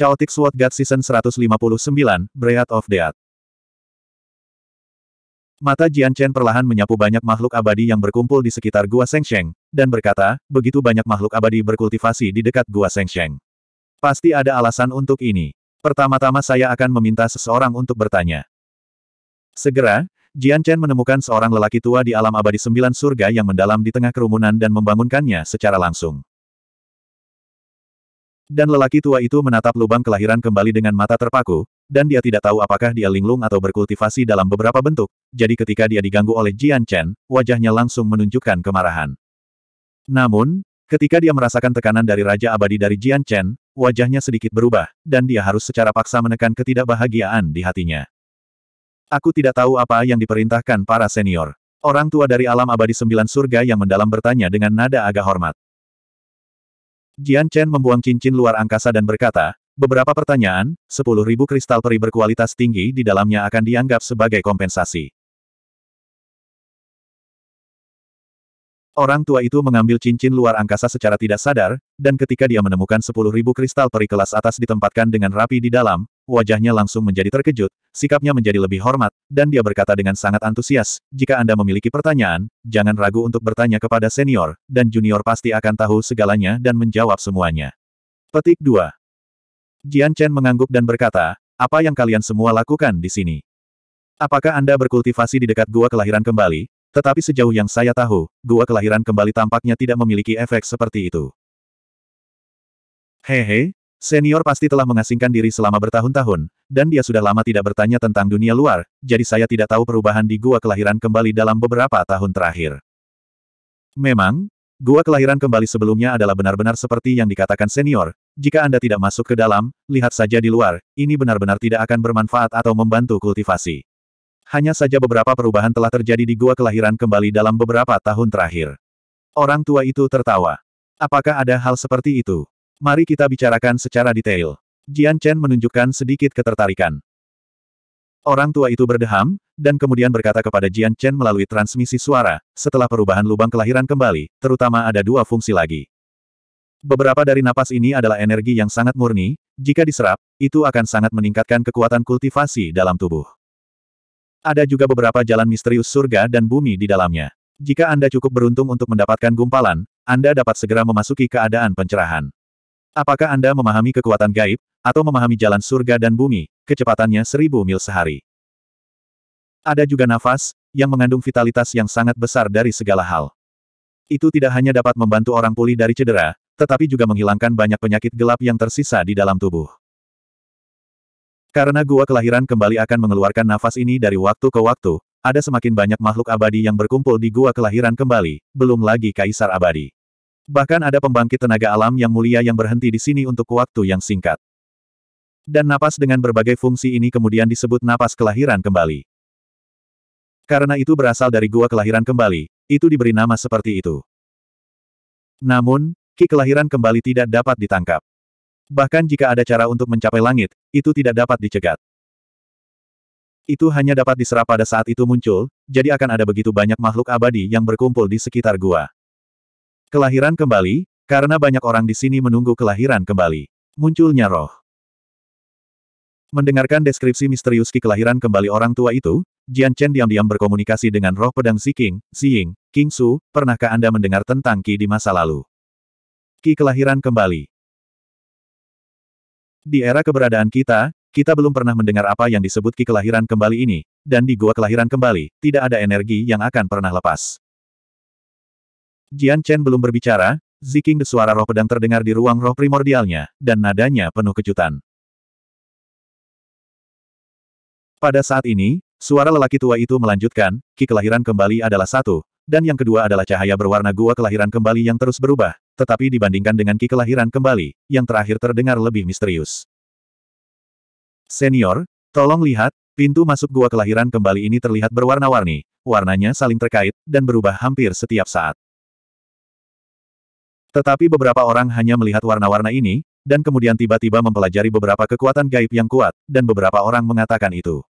Chaotic Sword God Season 159, Breath of Death. Mata Jian Chen perlahan menyapu banyak makhluk abadi yang berkumpul di sekitar Gua Sheng dan berkata, begitu banyak makhluk abadi berkultivasi di dekat Gua Sheng, Pasti ada alasan untuk ini. Pertama-tama saya akan meminta seseorang untuk bertanya. Segera, Jian Chen menemukan seorang lelaki tua di alam abadi sembilan surga yang mendalam di tengah kerumunan dan membangunkannya secara langsung. Dan lelaki tua itu menatap lubang kelahiran kembali dengan mata terpaku, dan dia tidak tahu apakah dia linglung atau berkultivasi dalam beberapa bentuk, jadi ketika dia diganggu oleh Jian Chen, wajahnya langsung menunjukkan kemarahan. Namun, ketika dia merasakan tekanan dari Raja Abadi dari Jian Chen, wajahnya sedikit berubah, dan dia harus secara paksa menekan ketidakbahagiaan di hatinya. Aku tidak tahu apa yang diperintahkan para senior. Orang tua dari alam abadi sembilan surga yang mendalam bertanya dengan nada agak hormat. Jian Chen membuang cincin luar angkasa dan berkata, beberapa pertanyaan, 10.000 kristal peri berkualitas tinggi di dalamnya akan dianggap sebagai kompensasi. Orang tua itu mengambil cincin luar angkasa secara tidak sadar, dan ketika dia menemukan 10.000 kristal peri kelas atas ditempatkan dengan rapi di dalam, wajahnya langsung menjadi terkejut, sikapnya menjadi lebih hormat, dan dia berkata dengan sangat antusias, jika Anda memiliki pertanyaan, jangan ragu untuk bertanya kepada senior, dan junior pasti akan tahu segalanya dan menjawab semuanya. Petik 2. Jian Chen mengangguk dan berkata, apa yang kalian semua lakukan di sini? Apakah Anda berkultivasi di dekat gua kelahiran kembali? Tetapi sejauh yang saya tahu, gua kelahiran kembali tampaknya tidak memiliki efek seperti itu. Hehe, Senior pasti telah mengasingkan diri selama bertahun-tahun, dan dia sudah lama tidak bertanya tentang dunia luar, jadi saya tidak tahu perubahan di gua kelahiran kembali dalam beberapa tahun terakhir. Memang, gua kelahiran kembali sebelumnya adalah benar-benar seperti yang dikatakan senior, jika Anda tidak masuk ke dalam, lihat saja di luar, ini benar-benar tidak akan bermanfaat atau membantu kultivasi. Hanya saja beberapa perubahan telah terjadi di gua kelahiran kembali dalam beberapa tahun terakhir. Orang tua itu tertawa. Apakah ada hal seperti itu? Mari kita bicarakan secara detail. Jian Chen menunjukkan sedikit ketertarikan. Orang tua itu berdeham, dan kemudian berkata kepada Jian Chen melalui transmisi suara, setelah perubahan lubang kelahiran kembali, terutama ada dua fungsi lagi. Beberapa dari napas ini adalah energi yang sangat murni, jika diserap, itu akan sangat meningkatkan kekuatan kultivasi dalam tubuh. Ada juga beberapa jalan misterius surga dan bumi di dalamnya. Jika Anda cukup beruntung untuk mendapatkan gumpalan, Anda dapat segera memasuki keadaan pencerahan. Apakah Anda memahami kekuatan gaib, atau memahami jalan surga dan bumi, kecepatannya seribu mil sehari? Ada juga nafas, yang mengandung vitalitas yang sangat besar dari segala hal. Itu tidak hanya dapat membantu orang pulih dari cedera, tetapi juga menghilangkan banyak penyakit gelap yang tersisa di dalam tubuh. Karena gua kelahiran kembali akan mengeluarkan nafas ini dari waktu ke waktu, ada semakin banyak makhluk abadi yang berkumpul di gua kelahiran kembali, belum lagi kaisar abadi. Bahkan ada pembangkit tenaga alam yang mulia yang berhenti di sini untuk waktu yang singkat. Dan napas dengan berbagai fungsi ini kemudian disebut napas kelahiran kembali. Karena itu berasal dari gua kelahiran kembali, itu diberi nama seperti itu. Namun, ki kelahiran kembali tidak dapat ditangkap. Bahkan jika ada cara untuk mencapai langit, itu tidak dapat dicegat. Itu hanya dapat diserap pada saat itu muncul, jadi akan ada begitu banyak makhluk abadi yang berkumpul di sekitar gua. Kelahiran kembali, karena banyak orang di sini menunggu kelahiran kembali. Munculnya roh. Mendengarkan deskripsi misterius Ki kelahiran kembali orang tua itu, Jian Chen diam-diam berkomunikasi dengan roh pedang Si King, Si Ying, King Su, pernahkah Anda mendengar tentang Ki di masa lalu? Ki kelahiran kembali. Di era keberadaan kita, kita belum pernah mendengar apa yang disebut Ki kelahiran kembali ini, dan di gua kelahiran kembali, tidak ada energi yang akan pernah lepas. Jian Chen belum berbicara, ziking suara roh pedang terdengar di ruang roh primordialnya, dan nadanya penuh kejutan. Pada saat ini, suara lelaki tua itu melanjutkan, ki kelahiran kembali adalah satu, dan yang kedua adalah cahaya berwarna gua kelahiran kembali yang terus berubah, tetapi dibandingkan dengan ki kelahiran kembali, yang terakhir terdengar lebih misterius. Senior, tolong lihat, pintu masuk gua kelahiran kembali ini terlihat berwarna-warni, warnanya saling terkait, dan berubah hampir setiap saat. Tetapi beberapa orang hanya melihat warna-warna ini, dan kemudian tiba-tiba mempelajari beberapa kekuatan gaib yang kuat, dan beberapa orang mengatakan itu.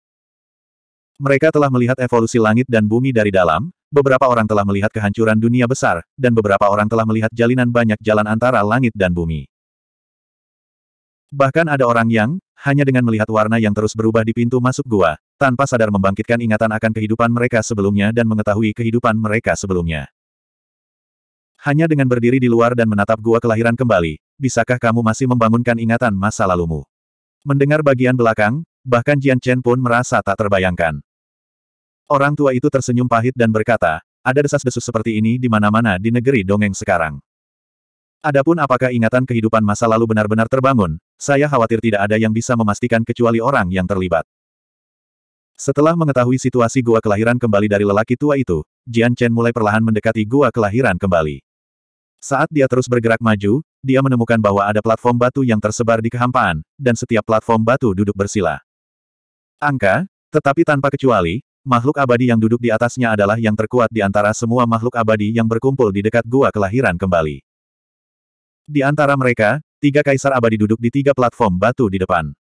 Mereka telah melihat evolusi langit dan bumi dari dalam, beberapa orang telah melihat kehancuran dunia besar, dan beberapa orang telah melihat jalinan banyak jalan antara langit dan bumi. Bahkan ada orang yang, hanya dengan melihat warna yang terus berubah di pintu masuk gua, tanpa sadar membangkitkan ingatan akan kehidupan mereka sebelumnya dan mengetahui kehidupan mereka sebelumnya. Hanya dengan berdiri di luar dan menatap gua kelahiran kembali, bisakah kamu masih membangunkan ingatan masa lalumu? Mendengar bagian belakang, bahkan Jian Chen pun merasa tak terbayangkan. Orang tua itu tersenyum pahit dan berkata, ada desas-desus seperti ini di mana-mana di negeri dongeng sekarang. Adapun apakah ingatan kehidupan masa lalu benar-benar terbangun, saya khawatir tidak ada yang bisa memastikan kecuali orang yang terlibat. Setelah mengetahui situasi gua kelahiran kembali dari lelaki tua itu, Jian Chen mulai perlahan mendekati gua kelahiran kembali. Saat dia terus bergerak maju, dia menemukan bahwa ada platform batu yang tersebar di kehampaan, dan setiap platform batu duduk bersila. Angka, tetapi tanpa kecuali, makhluk abadi yang duduk di atasnya adalah yang terkuat di antara semua makhluk abadi yang berkumpul di dekat gua kelahiran kembali. Di antara mereka, tiga kaisar abadi duduk di tiga platform batu di depan.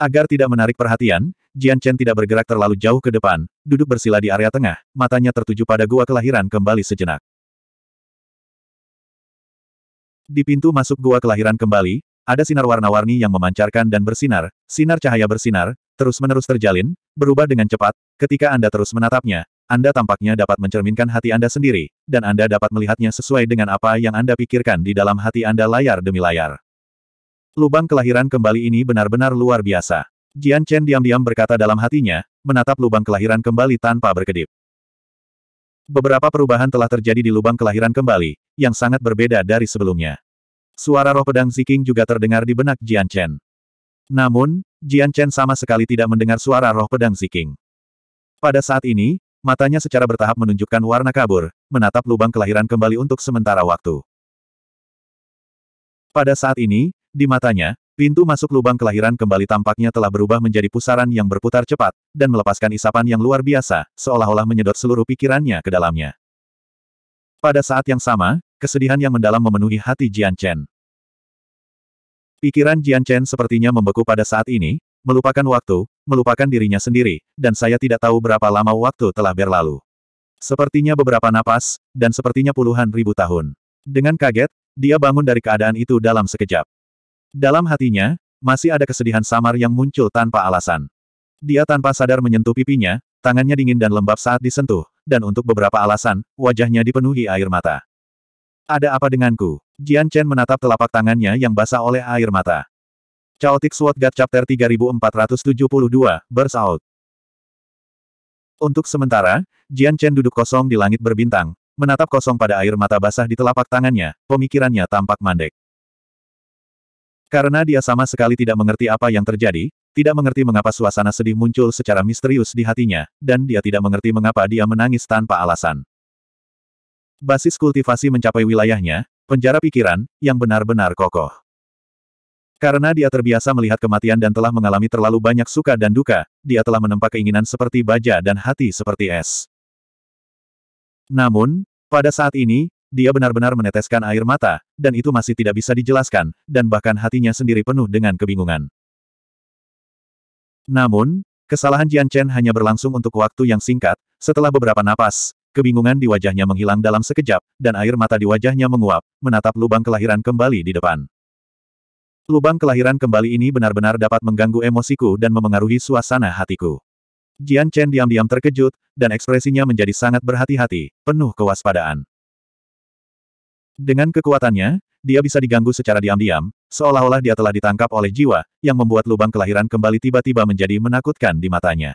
Agar tidak menarik perhatian, Jian Chen tidak bergerak terlalu jauh ke depan, duduk bersila di area tengah, matanya tertuju pada gua kelahiran kembali sejenak. Di pintu masuk gua kelahiran kembali, ada sinar warna-warni yang memancarkan dan bersinar, sinar cahaya bersinar, terus-menerus terjalin, berubah dengan cepat, ketika Anda terus menatapnya, Anda tampaknya dapat mencerminkan hati Anda sendiri, dan Anda dapat melihatnya sesuai dengan apa yang Anda pikirkan di dalam hati Anda layar demi layar. Lubang kelahiran kembali ini benar-benar luar biasa. Jian Chen diam-diam berkata dalam hatinya, menatap lubang kelahiran kembali tanpa berkedip. Beberapa perubahan telah terjadi di lubang kelahiran kembali, yang sangat berbeda dari sebelumnya. Suara roh pedang Ziking juga terdengar di benak Jian Chen. Namun, Jian Chen sama sekali tidak mendengar suara roh pedang Ziking. Pada saat ini, matanya secara bertahap menunjukkan warna kabur, menatap lubang kelahiran kembali untuk sementara waktu. Pada saat ini, di matanya, Pintu masuk lubang kelahiran kembali tampaknya telah berubah menjadi pusaran yang berputar cepat, dan melepaskan isapan yang luar biasa, seolah-olah menyedot seluruh pikirannya ke dalamnya. Pada saat yang sama, kesedihan yang mendalam memenuhi hati Jian Chen. Pikiran Jian Chen sepertinya membeku pada saat ini, melupakan waktu, melupakan dirinya sendiri, dan saya tidak tahu berapa lama waktu telah berlalu. Sepertinya beberapa napas, dan sepertinya puluhan ribu tahun. Dengan kaget, dia bangun dari keadaan itu dalam sekejap. Dalam hatinya, masih ada kesedihan samar yang muncul tanpa alasan. Dia tanpa sadar menyentuh pipinya, tangannya dingin dan lembab saat disentuh, dan untuk beberapa alasan, wajahnya dipenuhi air mata. Ada apa denganku? Jian Chen menatap telapak tangannya yang basah oleh air mata. Chaotic Sword God Chapter 3472, Burst Out. Untuk sementara, Jian Chen duduk kosong di langit berbintang, menatap kosong pada air mata basah di telapak tangannya, pemikirannya tampak mandek. Karena dia sama sekali tidak mengerti apa yang terjadi, tidak mengerti mengapa suasana sedih muncul secara misterius di hatinya, dan dia tidak mengerti mengapa dia menangis tanpa alasan. Basis kultivasi mencapai wilayahnya, penjara pikiran, yang benar-benar kokoh. Karena dia terbiasa melihat kematian dan telah mengalami terlalu banyak suka dan duka, dia telah menempa keinginan seperti baja dan hati seperti es. Namun, pada saat ini, dia benar-benar meneteskan air mata, dan itu masih tidak bisa dijelaskan, dan bahkan hatinya sendiri penuh dengan kebingungan. Namun, kesalahan Jian Chen hanya berlangsung untuk waktu yang singkat, setelah beberapa napas, kebingungan di wajahnya menghilang dalam sekejap, dan air mata di wajahnya menguap, menatap lubang kelahiran kembali di depan. Lubang kelahiran kembali ini benar-benar dapat mengganggu emosiku dan memengaruhi suasana hatiku. Jian Chen diam-diam terkejut, dan ekspresinya menjadi sangat berhati-hati, penuh kewaspadaan. Dengan kekuatannya, dia bisa diganggu secara diam-diam, seolah-olah dia telah ditangkap oleh jiwa, yang membuat lubang kelahiran kembali tiba-tiba menjadi menakutkan di matanya.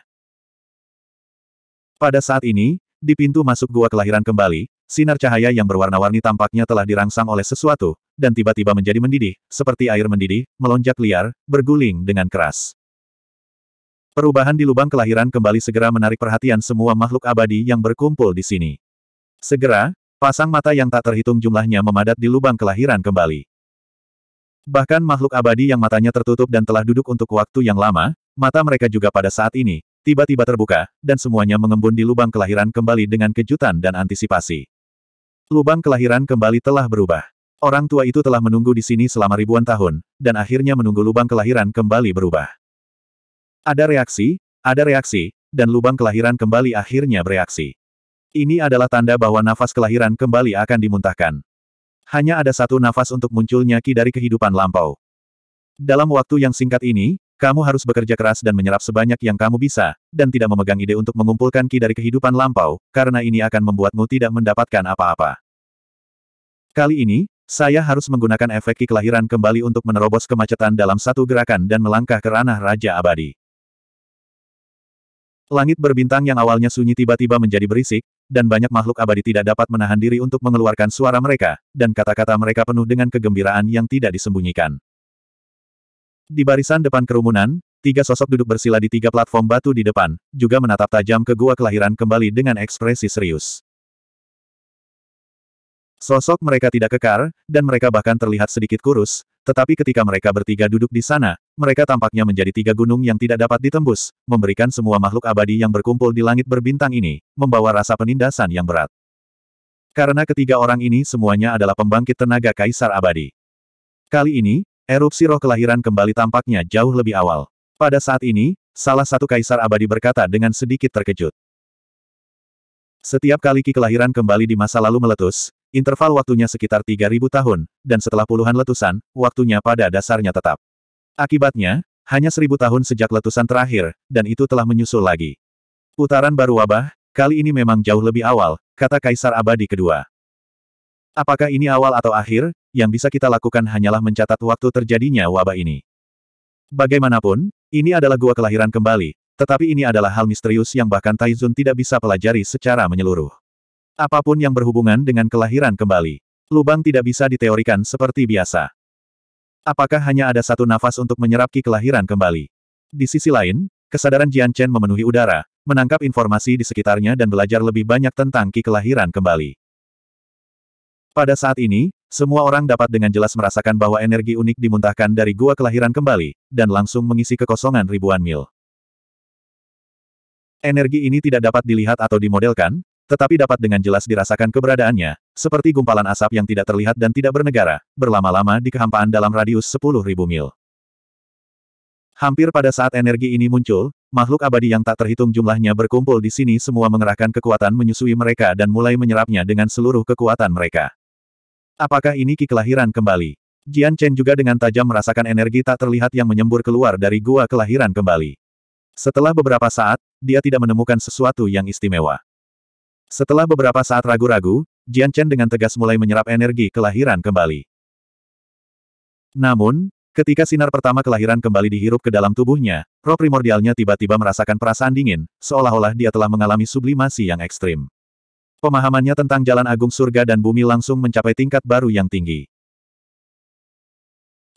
Pada saat ini, di pintu masuk gua kelahiran kembali, sinar cahaya yang berwarna-warni tampaknya telah dirangsang oleh sesuatu, dan tiba-tiba menjadi mendidih, seperti air mendidih, melonjak liar, berguling dengan keras. Perubahan di lubang kelahiran kembali segera menarik perhatian semua makhluk abadi yang berkumpul di sini. Segera, Pasang mata yang tak terhitung jumlahnya memadat di lubang kelahiran kembali. Bahkan makhluk abadi yang matanya tertutup dan telah duduk untuk waktu yang lama, mata mereka juga pada saat ini, tiba-tiba terbuka, dan semuanya mengembun di lubang kelahiran kembali dengan kejutan dan antisipasi. Lubang kelahiran kembali telah berubah. Orang tua itu telah menunggu di sini selama ribuan tahun, dan akhirnya menunggu lubang kelahiran kembali berubah. Ada reaksi, ada reaksi, dan lubang kelahiran kembali akhirnya bereaksi. Ini adalah tanda bahwa nafas kelahiran kembali akan dimuntahkan. Hanya ada satu nafas untuk munculnya ki dari kehidupan lampau. Dalam waktu yang singkat ini, kamu harus bekerja keras dan menyerap sebanyak yang kamu bisa, dan tidak memegang ide untuk mengumpulkan ki dari kehidupan lampau, karena ini akan membuatmu tidak mendapatkan apa-apa. Kali ini, saya harus menggunakan efek ki kelahiran kembali untuk menerobos kemacetan dalam satu gerakan dan melangkah ke ranah Raja Abadi. Langit berbintang yang awalnya sunyi tiba-tiba menjadi berisik, dan banyak makhluk abadi tidak dapat menahan diri untuk mengeluarkan suara mereka, dan kata-kata mereka penuh dengan kegembiraan yang tidak disembunyikan. Di barisan depan kerumunan, tiga sosok duduk bersila di tiga platform batu di depan, juga menatap tajam ke gua kelahiran kembali dengan ekspresi serius. Sosok mereka tidak kekar, dan mereka bahkan terlihat sedikit kurus, tetapi ketika mereka bertiga duduk di sana, mereka tampaknya menjadi tiga gunung yang tidak dapat ditembus, memberikan semua makhluk abadi yang berkumpul di langit berbintang ini, membawa rasa penindasan yang berat. Karena ketiga orang ini semuanya adalah pembangkit tenaga kaisar abadi. Kali ini, erupsi roh kelahiran kembali tampaknya jauh lebih awal. Pada saat ini, salah satu kaisar abadi berkata dengan sedikit terkejut. Setiap kali ki kelahiran kembali di masa lalu meletus, Interval waktunya sekitar 3.000 tahun, dan setelah puluhan letusan, waktunya pada dasarnya tetap. Akibatnya, hanya 1.000 tahun sejak letusan terakhir, dan itu telah menyusul lagi. Putaran baru wabah, kali ini memang jauh lebih awal, kata Kaisar Abadi kedua. Apakah ini awal atau akhir, yang bisa kita lakukan hanyalah mencatat waktu terjadinya wabah ini. Bagaimanapun, ini adalah gua kelahiran kembali, tetapi ini adalah hal misterius yang bahkan Taizun tidak bisa pelajari secara menyeluruh. Apapun yang berhubungan dengan kelahiran kembali. Lubang tidak bisa diteorikan seperti biasa. Apakah hanya ada satu nafas untuk menyerap ki kelahiran kembali? Di sisi lain, kesadaran Jian Chen memenuhi udara, menangkap informasi di sekitarnya dan belajar lebih banyak tentang ki kelahiran kembali. Pada saat ini, semua orang dapat dengan jelas merasakan bahwa energi unik dimuntahkan dari gua kelahiran kembali, dan langsung mengisi kekosongan ribuan mil. Energi ini tidak dapat dilihat atau dimodelkan, tetapi dapat dengan jelas dirasakan keberadaannya, seperti gumpalan asap yang tidak terlihat dan tidak bernegara, berlama-lama di kehampaan dalam radius 10.000 mil. Hampir pada saat energi ini muncul, makhluk abadi yang tak terhitung jumlahnya berkumpul di sini semua mengerahkan kekuatan menyusui mereka dan mulai menyerapnya dengan seluruh kekuatan mereka. Apakah ini ki kelahiran kembali? Jian Chen juga dengan tajam merasakan energi tak terlihat yang menyembur keluar dari gua kelahiran kembali. Setelah beberapa saat, dia tidak menemukan sesuatu yang istimewa. Setelah beberapa saat ragu-ragu, Jian Chen dengan tegas mulai menyerap energi kelahiran kembali. Namun, ketika sinar pertama kelahiran kembali dihirup ke dalam tubuhnya, roh primordialnya tiba-tiba merasakan perasaan dingin, seolah-olah dia telah mengalami sublimasi yang ekstrim. Pemahamannya tentang jalan agung surga dan bumi langsung mencapai tingkat baru yang tinggi.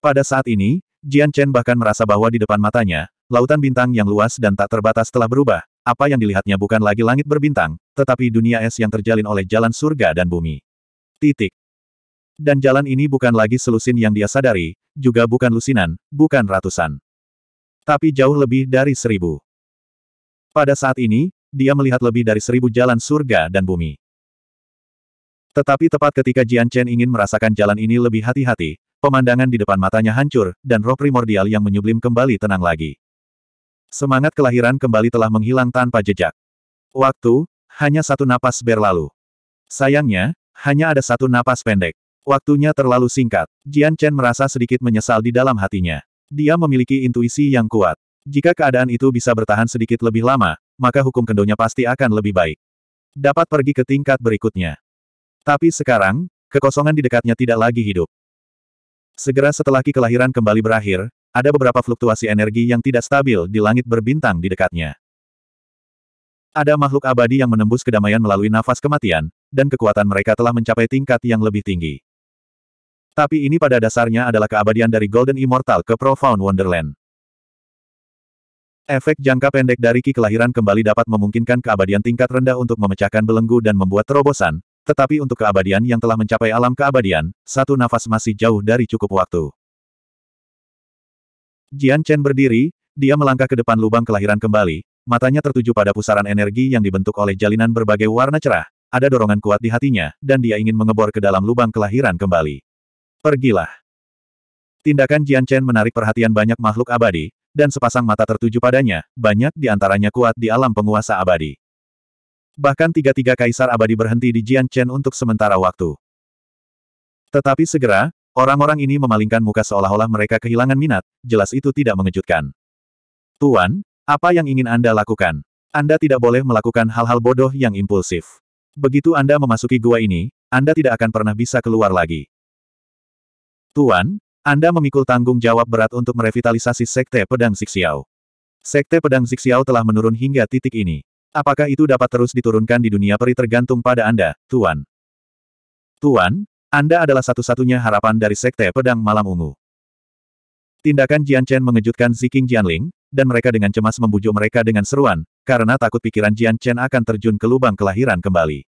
Pada saat ini, Jian Chen bahkan merasa bahwa di depan matanya, lautan bintang yang luas dan tak terbatas telah berubah, apa yang dilihatnya bukan lagi langit berbintang, tetapi dunia es yang terjalin oleh jalan surga dan bumi. Titik. Dan jalan ini bukan lagi selusin yang dia sadari, juga bukan lusinan, bukan ratusan. Tapi jauh lebih dari seribu. Pada saat ini, dia melihat lebih dari seribu jalan surga dan bumi. Tetapi tepat ketika Jian Chen ingin merasakan jalan ini lebih hati-hati, pemandangan di depan matanya hancur, dan roh primordial yang menyublim kembali tenang lagi. Semangat kelahiran kembali telah menghilang tanpa jejak. Waktu, hanya satu napas berlalu. Sayangnya, hanya ada satu napas pendek. Waktunya terlalu singkat. Jian Chen merasa sedikit menyesal di dalam hatinya. Dia memiliki intuisi yang kuat. Jika keadaan itu bisa bertahan sedikit lebih lama, maka hukum kendonya pasti akan lebih baik. Dapat pergi ke tingkat berikutnya. Tapi sekarang, kekosongan di dekatnya tidak lagi hidup. Segera setelah Ki kelahiran kembali berakhir, ada beberapa fluktuasi energi yang tidak stabil di langit berbintang di dekatnya. Ada makhluk abadi yang menembus kedamaian melalui nafas kematian, dan kekuatan mereka telah mencapai tingkat yang lebih tinggi. Tapi ini pada dasarnya adalah keabadian dari Golden Immortal ke Profound Wonderland. Efek jangka pendek dari Ki kelahiran kembali dapat memungkinkan keabadian tingkat rendah untuk memecahkan belenggu dan membuat terobosan, tetapi untuk keabadian yang telah mencapai alam keabadian, satu nafas masih jauh dari cukup waktu. Jian Chen berdiri, dia melangkah ke depan lubang kelahiran kembali, matanya tertuju pada pusaran energi yang dibentuk oleh jalinan berbagai warna cerah. Ada dorongan kuat di hatinya, dan dia ingin mengebor ke dalam lubang kelahiran kembali. Pergilah. Tindakan Jian Chen menarik perhatian banyak makhluk abadi, dan sepasang mata tertuju padanya, banyak di antaranya kuat di alam penguasa abadi. Bahkan tiga-tiga kaisar abadi berhenti di Jian Chen untuk sementara waktu. Tetapi segera, Orang-orang ini memalingkan muka seolah-olah mereka kehilangan minat, jelas itu tidak mengejutkan. Tuan, apa yang ingin Anda lakukan? Anda tidak boleh melakukan hal-hal bodoh yang impulsif. Begitu Anda memasuki gua ini, Anda tidak akan pernah bisa keluar lagi. Tuan, Anda memikul tanggung jawab berat untuk merevitalisasi Sekte Pedang Siksiao. Sekte Pedang Siksiao telah menurun hingga titik ini. Apakah itu dapat terus diturunkan di dunia peri tergantung pada Anda, Tuan? Tuan, anda adalah satu-satunya harapan dari Sekte Pedang Malam Ungu. Tindakan Jian Chen mengejutkan Ziking Jianling, dan mereka dengan cemas membujuk mereka dengan seruan, karena takut pikiran Jian Chen akan terjun ke lubang kelahiran kembali.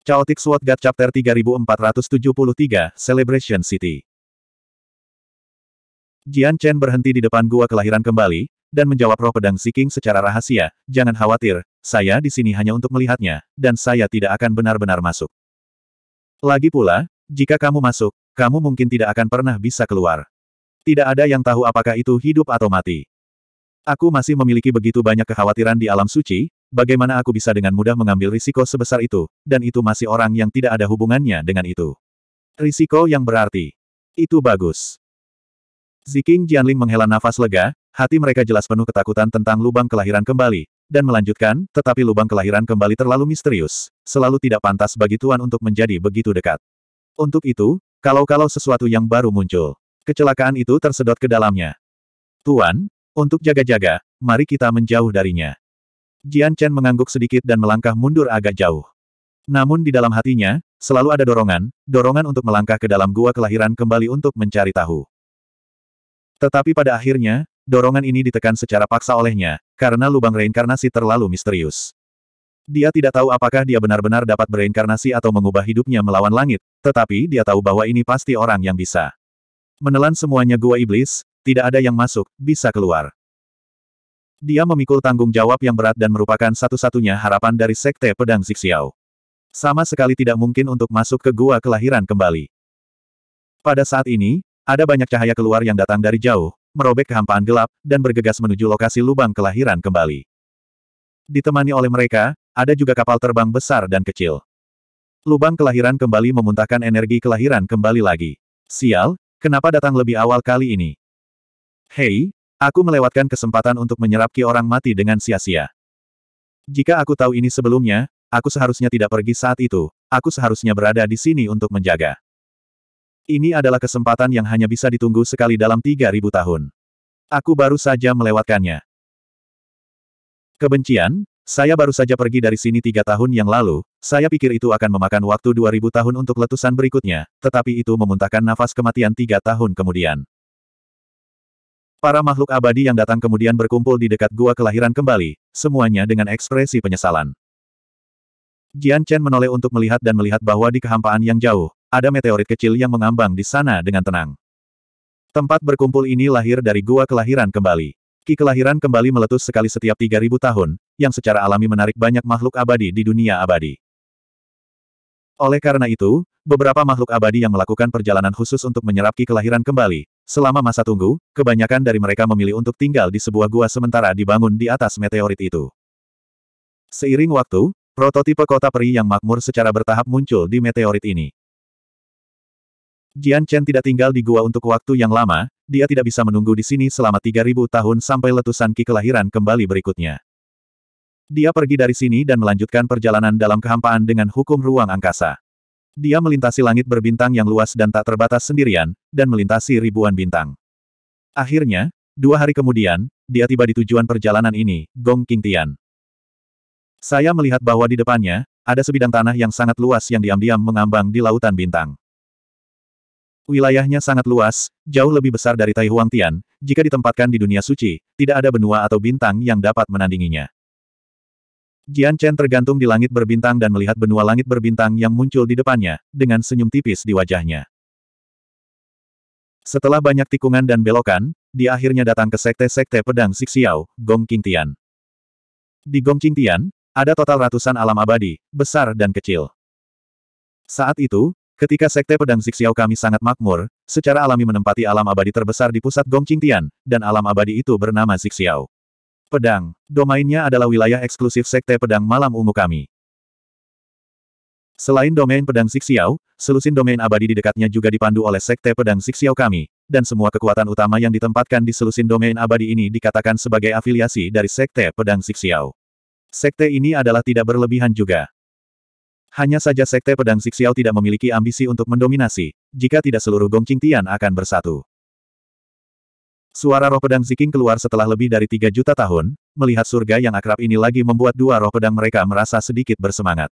Chaotic Sword God Chapter 3473, Celebration City Jian Chen berhenti di depan gua kelahiran kembali, dan menjawab roh pedang Ziking secara rahasia, jangan khawatir, saya di sini hanya untuk melihatnya, dan saya tidak akan benar-benar masuk. Lagi pula, jika kamu masuk, kamu mungkin tidak akan pernah bisa keluar. Tidak ada yang tahu apakah itu hidup atau mati. Aku masih memiliki begitu banyak kekhawatiran di alam suci, bagaimana aku bisa dengan mudah mengambil risiko sebesar itu, dan itu masih orang yang tidak ada hubungannya dengan itu. Risiko yang berarti. Itu bagus. Ziking Jianling menghela nafas lega, hati mereka jelas penuh ketakutan tentang lubang kelahiran kembali, dan melanjutkan, tetapi lubang kelahiran kembali terlalu misterius, selalu tidak pantas bagi Tuan untuk menjadi begitu dekat. Untuk itu, kalau-kalau sesuatu yang baru muncul, kecelakaan itu tersedot ke dalamnya. Tuan, untuk jaga-jaga, mari kita menjauh darinya. Jian Chen mengangguk sedikit dan melangkah mundur agak jauh. Namun di dalam hatinya, selalu ada dorongan, dorongan untuk melangkah ke dalam gua kelahiran kembali untuk mencari tahu. Tetapi pada akhirnya, Dorongan ini ditekan secara paksa olehnya, karena lubang reinkarnasi terlalu misterius. Dia tidak tahu apakah dia benar-benar dapat bereinkarnasi atau mengubah hidupnya melawan langit, tetapi dia tahu bahwa ini pasti orang yang bisa. Menelan semuanya gua iblis, tidak ada yang masuk, bisa keluar. Dia memikul tanggung jawab yang berat dan merupakan satu-satunya harapan dari Sekte Pedang Zixiao. Sama sekali tidak mungkin untuk masuk ke gua kelahiran kembali. Pada saat ini, ada banyak cahaya keluar yang datang dari jauh, merobek kehampaan gelap, dan bergegas menuju lokasi lubang kelahiran kembali. Ditemani oleh mereka, ada juga kapal terbang besar dan kecil. Lubang kelahiran kembali memuntahkan energi kelahiran kembali lagi. Sial, kenapa datang lebih awal kali ini? Hei, aku melewatkan kesempatan untuk menyerap ki orang mati dengan sia-sia. Jika aku tahu ini sebelumnya, aku seharusnya tidak pergi saat itu, aku seharusnya berada di sini untuk menjaga. Ini adalah kesempatan yang hanya bisa ditunggu sekali dalam 3000 tahun. Aku baru saja melewatkannya. Kebencian, saya baru saja pergi dari sini tiga tahun yang lalu, saya pikir itu akan memakan waktu 2000 tahun untuk letusan berikutnya, tetapi itu memuntahkan nafas kematian tiga tahun kemudian. Para makhluk abadi yang datang kemudian berkumpul di dekat gua kelahiran kembali, semuanya dengan ekspresi penyesalan. Jian Chen menoleh untuk melihat dan melihat bahwa di kehampaan yang jauh, ada meteorit kecil yang mengambang di sana dengan tenang. Tempat berkumpul ini lahir dari gua kelahiran kembali. Ki kelahiran kembali meletus sekali setiap 3000 tahun, yang secara alami menarik banyak makhluk abadi di dunia abadi. Oleh karena itu, beberapa makhluk abadi yang melakukan perjalanan khusus untuk menyerap ki kelahiran kembali, selama masa tunggu, kebanyakan dari mereka memilih untuk tinggal di sebuah gua sementara dibangun di atas meteorit itu. Seiring waktu, prototipe kota peri yang makmur secara bertahap muncul di meteorit ini. Jian Chen tidak tinggal di gua untuk waktu yang lama, dia tidak bisa menunggu di sini selama 3000 tahun sampai letusan ki kelahiran kembali berikutnya. Dia pergi dari sini dan melanjutkan perjalanan dalam kehampaan dengan hukum ruang angkasa. Dia melintasi langit berbintang yang luas dan tak terbatas sendirian, dan melintasi ribuan bintang. Akhirnya, dua hari kemudian, dia tiba di tujuan perjalanan ini, Gong King Tian. Saya melihat bahwa di depannya, ada sebidang tanah yang sangat luas yang diam-diam mengambang di lautan bintang. Wilayahnya sangat luas, jauh lebih besar dari Tai Huang Tian, jika ditempatkan di dunia suci, tidak ada benua atau bintang yang dapat menandinginya. Jian Chen tergantung di langit berbintang dan melihat benua langit berbintang yang muncul di depannya, dengan senyum tipis di wajahnya. Setelah banyak tikungan dan belokan, dia akhirnya datang ke sekte-sekte pedang Siksiao, Gong Tian. Di Gong Tian, ada total ratusan alam abadi, besar dan kecil. Saat itu, Ketika sekte pedang Zixiao kami sangat makmur, secara alami menempati alam abadi terbesar di pusat Gong Gongqingtian, dan alam abadi itu bernama Zixiao. Pedang, domainnya adalah wilayah eksklusif sekte pedang malam ungu kami. Selain domain pedang Zixiao, selusin domain abadi di dekatnya juga dipandu oleh sekte pedang Zixiao kami, dan semua kekuatan utama yang ditempatkan di selusin domain abadi ini dikatakan sebagai afiliasi dari sekte pedang Zixiao. Sekte ini adalah tidak berlebihan juga. Hanya saja Sekte Pedang Siksiao tidak memiliki ambisi untuk mendominasi, jika tidak seluruh Gongqing Tian akan bersatu. Suara roh pedang Ziking keluar setelah lebih dari tiga juta tahun, melihat surga yang akrab ini lagi membuat dua roh pedang mereka merasa sedikit bersemangat.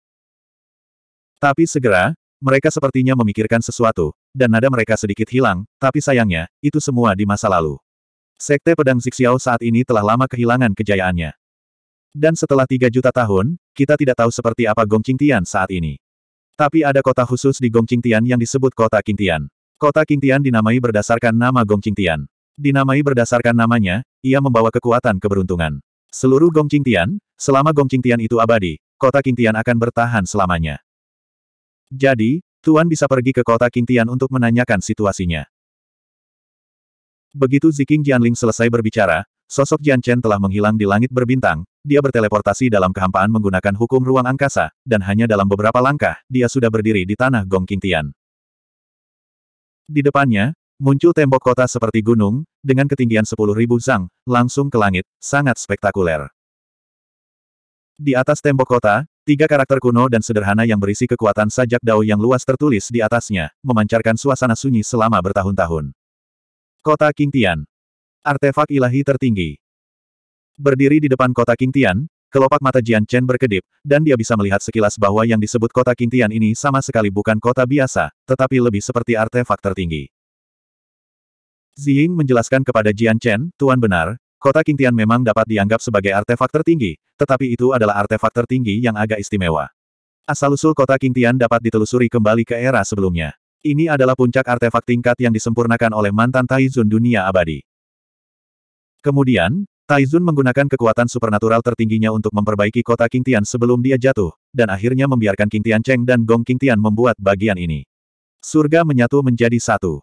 Tapi segera, mereka sepertinya memikirkan sesuatu, dan nada mereka sedikit hilang, tapi sayangnya, itu semua di masa lalu. Sekte Pedang Siksiao saat ini telah lama kehilangan kejayaannya. Dan setelah 3 juta tahun, kita tidak tahu seperti apa Gong Gongqingtian saat ini. Tapi ada kota khusus di Gong Gongqingtian yang disebut Kota Qingtian. Kota Qingtian dinamai berdasarkan nama Gong Gongqingtian. Dinamai berdasarkan namanya, ia membawa kekuatan keberuntungan. Seluruh Gong Gongqingtian, selama Gong Gongqingtian itu abadi, Kota Qingtian akan bertahan selamanya. Jadi, Tuan bisa pergi ke Kota Qingtian untuk menanyakan situasinya. Begitu Ziking Jianling selesai berbicara, sosok Jian Chen telah menghilang di langit berbintang, dia berteleportasi dalam kehampaan menggunakan hukum ruang angkasa, dan hanya dalam beberapa langkah, dia sudah berdiri di tanah Gong Qingtian. Di depannya, muncul tembok kota seperti gunung, dengan ketinggian 10.000 zang, langsung ke langit, sangat spektakuler. Di atas tembok kota, tiga karakter kuno dan sederhana yang berisi kekuatan sajak dao yang luas tertulis di atasnya, memancarkan suasana sunyi selama bertahun-tahun. Kota Qingtian. Artefak ilahi tertinggi. Berdiri di depan kota Tian, kelopak mata Jian Chen berkedip, dan dia bisa melihat sekilas bahwa yang disebut kota Tian ini sama sekali bukan kota biasa, tetapi lebih seperti artefak tertinggi. Ziying menjelaskan kepada Jian Chen, Tuan benar, kota Tian memang dapat dianggap sebagai artefak tertinggi, tetapi itu adalah artefak tertinggi yang agak istimewa. Asal-usul kota Tian dapat ditelusuri kembali ke era sebelumnya. Ini adalah puncak artefak tingkat yang disempurnakan oleh mantan Taizun dunia abadi. Kemudian, Taizun menggunakan kekuatan supernatural tertingginya untuk memperbaiki kota Tian sebelum dia jatuh, dan akhirnya membiarkan Tian Cheng dan Gong Tian membuat bagian ini. Surga menyatu menjadi satu.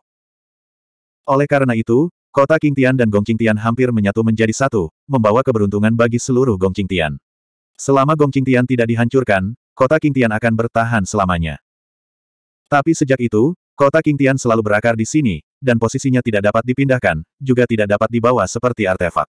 Oleh karena itu, kota Tian dan Gong Tian hampir menyatu menjadi satu, membawa keberuntungan bagi seluruh Gong Tian. Selama Gong Tian tidak dihancurkan, kota Tian akan bertahan selamanya. Tapi sejak itu, kota Tian selalu berakar di sini, dan posisinya tidak dapat dipindahkan, juga tidak dapat dibawa seperti artefak.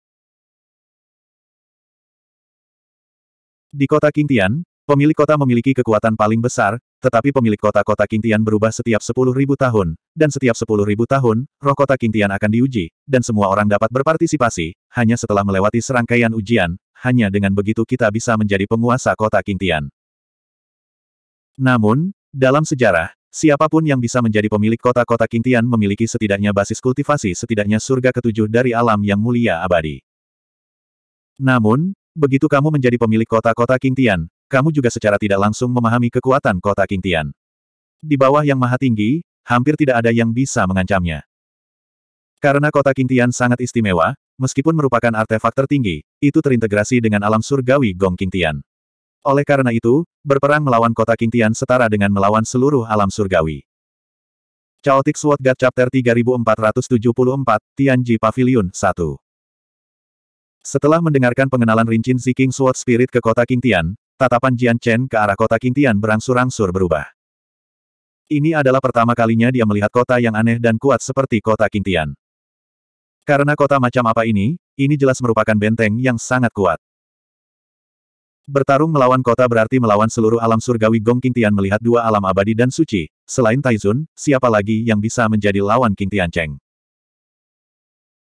Di kota Kintian, pemilik kota memiliki kekuatan paling besar, tetapi pemilik kota-kota Kintian berubah setiap 10.000 tahun, dan setiap 10.000 tahun, roh kota Kintian akan diuji, dan semua orang dapat berpartisipasi, hanya setelah melewati serangkaian ujian, hanya dengan begitu kita bisa menjadi penguasa kota Kintian. Namun, dalam sejarah, siapapun yang bisa menjadi pemilik kota-kota Kintian memiliki setidaknya basis kultivasi setidaknya surga ketujuh dari alam yang mulia abadi. Namun, Begitu kamu menjadi pemilik kota-kota Kingtian, kamu juga secara tidak langsung memahami kekuatan kota Kingtian. Di bawah yang maha tinggi, hampir tidak ada yang bisa mengancamnya. Karena kota Kingtian sangat istimewa, meskipun merupakan artefak tertinggi, itu terintegrasi dengan alam surgawi Gong Kingtian. Oleh karena itu, berperang melawan kota Kingtian setara dengan melawan seluruh alam surgawi. Chaotic Sword God Chapter 3474, Tianji Pavilion 1 setelah mendengarkan pengenalan rincin Seeking Sword Spirit ke kota Tian, tatapan Jian Chen ke arah kota Tian berangsur-angsur berubah. Ini adalah pertama kalinya dia melihat kota yang aneh dan kuat seperti kota Tian. Karena kota macam apa ini, ini jelas merupakan benteng yang sangat kuat. Bertarung melawan kota berarti melawan seluruh alam surgawi Gong Tian melihat dua alam abadi dan suci, selain Taizun, siapa lagi yang bisa menjadi lawan Tian Cheng?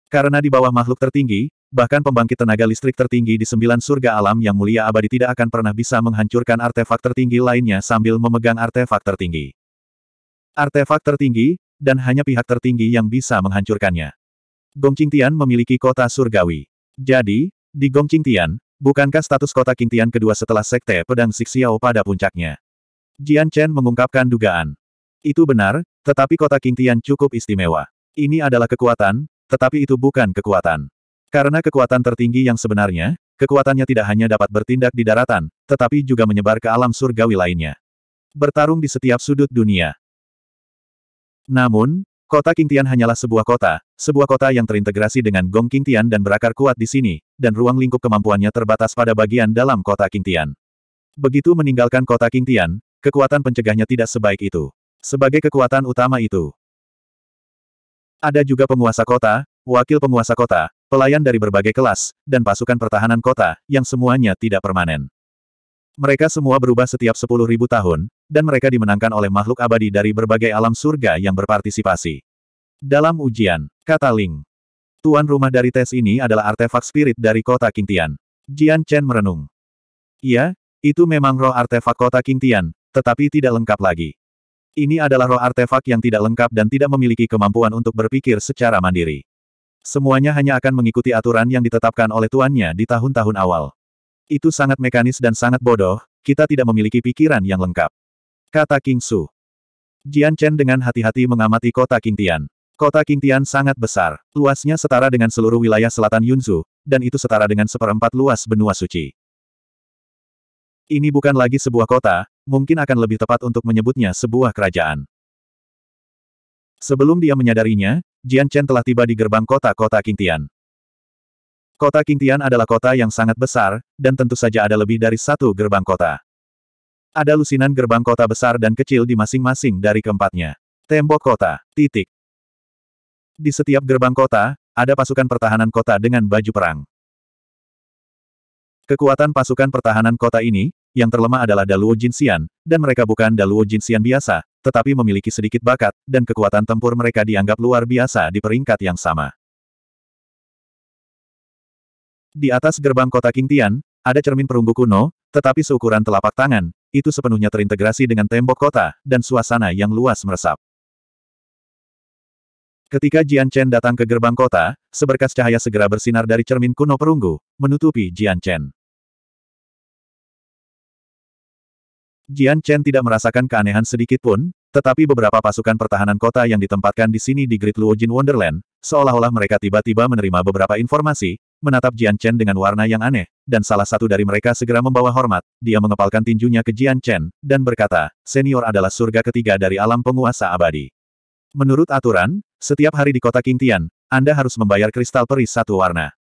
Karena di bawah makhluk tertinggi, Bahkan pembangkit tenaga listrik tertinggi di sembilan surga alam yang mulia abadi tidak akan pernah bisa menghancurkan artefak tertinggi lainnya sambil memegang artefak tertinggi. Artefak tertinggi, dan hanya pihak tertinggi yang bisa menghancurkannya. Gong Gongqingtian memiliki kota surgawi. Jadi, di Gong Gongqingtian, bukankah status kota Qingtian kedua setelah Sekte Pedang Sixiao pada puncaknya? Jian Chen mengungkapkan dugaan. Itu benar, tetapi kota Qingtian cukup istimewa. Ini adalah kekuatan, tetapi itu bukan kekuatan. Karena kekuatan tertinggi yang sebenarnya, kekuatannya tidak hanya dapat bertindak di daratan, tetapi juga menyebar ke alam surgawi lainnya. Bertarung di setiap sudut dunia. Namun, kota Kingtian hanyalah sebuah kota, sebuah kota yang terintegrasi dengan Gong Kingtian dan berakar kuat di sini, dan ruang lingkup kemampuannya terbatas pada bagian dalam kota Kingtian. Begitu meninggalkan kota Kingtian, kekuatan pencegahnya tidak sebaik itu. Sebagai kekuatan utama itu. Ada juga penguasa kota, wakil penguasa kota, pelayan dari berbagai kelas, dan pasukan pertahanan kota, yang semuanya tidak permanen. Mereka semua berubah setiap sepuluh ribu tahun, dan mereka dimenangkan oleh makhluk abadi dari berbagai alam surga yang berpartisipasi. Dalam ujian, kata Ling. Tuan rumah dari tes ini adalah artefak spirit dari kota Kintian. Jian Chen merenung. Iya, itu memang roh artefak kota Kintian, tetapi tidak lengkap lagi. Ini adalah roh artefak yang tidak lengkap dan tidak memiliki kemampuan untuk berpikir secara mandiri. Semuanya hanya akan mengikuti aturan yang ditetapkan oleh tuannya di tahun-tahun awal. Itu sangat mekanis dan sangat bodoh, kita tidak memiliki pikiran yang lengkap. Kata King Su. Jian Chen dengan hati-hati mengamati kota King Tian. Kota King Tian sangat besar, luasnya setara dengan seluruh wilayah selatan Yunzu, dan itu setara dengan seperempat luas benua suci. Ini bukan lagi sebuah kota, mungkin akan lebih tepat untuk menyebutnya sebuah kerajaan. Sebelum dia menyadarinya, Jian Chen telah tiba di gerbang kota-kota Kingtian. Kota Kingtian adalah kota yang sangat besar, dan tentu saja ada lebih dari satu gerbang kota. Ada lusinan gerbang kota besar dan kecil di masing-masing dari keempatnya. Tembok kota, titik. Di setiap gerbang kota, ada pasukan pertahanan kota dengan baju perang. Kekuatan pasukan pertahanan kota ini, yang terlemah adalah Daluo Jinxian, dan mereka bukan Daluo Jinxian biasa, tetapi memiliki sedikit bakat, dan kekuatan tempur mereka dianggap luar biasa di peringkat yang sama. Di atas gerbang kota Kingtian, ada cermin perunggu kuno, tetapi seukuran telapak tangan, itu sepenuhnya terintegrasi dengan tembok kota, dan suasana yang luas meresap. Ketika Jian Chen datang ke gerbang kota, seberkas cahaya segera bersinar dari cermin kuno perunggu, menutupi Jian Chen. Jian Chen tidak merasakan keanehan sedikit pun, tetapi beberapa pasukan pertahanan kota yang ditempatkan di sini di Great Luojin Wonderland, seolah-olah mereka tiba-tiba menerima beberapa informasi, menatap Jian Chen dengan warna yang aneh, dan salah satu dari mereka segera membawa hormat, dia mengepalkan tinjunya ke Jian Chen, dan berkata, senior adalah surga ketiga dari alam penguasa abadi. Menurut aturan, setiap hari di kota King Tian, Anda harus membayar kristal peri satu warna.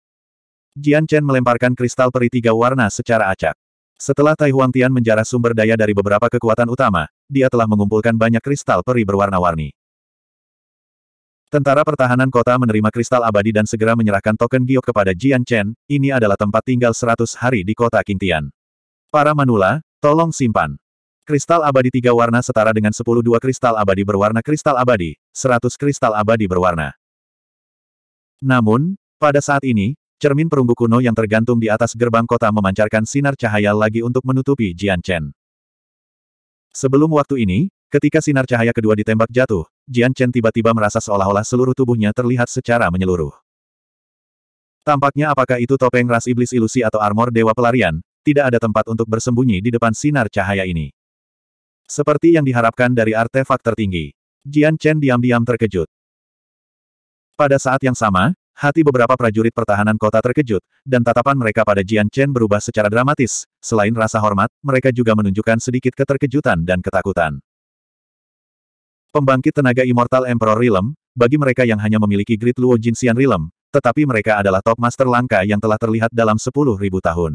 Jian Chen melemparkan kristal peri tiga warna secara acak. Setelah Tai Tian menjarah sumber daya dari beberapa kekuatan utama, dia telah mengumpulkan banyak kristal peri berwarna-warni. Tentara pertahanan kota menerima kristal abadi dan segera menyerahkan token giok kepada Jian Chen, ini adalah tempat tinggal 100 hari di kota Qingtian. Para manula, tolong simpan. Kristal abadi tiga warna setara dengan 10 dua kristal abadi berwarna kristal abadi, 100 kristal abadi berwarna. Namun, pada saat ini, Cermin perunggu kuno yang tergantung di atas gerbang kota memancarkan sinar cahaya lagi untuk menutupi Jian Chen. Sebelum waktu ini, ketika sinar cahaya kedua ditembak jatuh, Jian Chen tiba-tiba merasa seolah-olah seluruh tubuhnya terlihat secara menyeluruh. Tampaknya apakah itu topeng ras iblis ilusi atau armor dewa pelarian, tidak ada tempat untuk bersembunyi di depan sinar cahaya ini. Seperti yang diharapkan dari artefak tertinggi, Jian Chen diam-diam terkejut. Pada saat yang sama, Hati beberapa prajurit pertahanan kota terkejut, dan tatapan mereka pada Jian Chen berubah secara dramatis. Selain rasa hormat, mereka juga menunjukkan sedikit keterkejutan dan ketakutan. Pembangkit tenaga Immortal Emperor Realm, bagi mereka yang hanya memiliki Great Luo Jinxian Realm, tetapi mereka adalah top master langka yang telah terlihat dalam 10.000 tahun.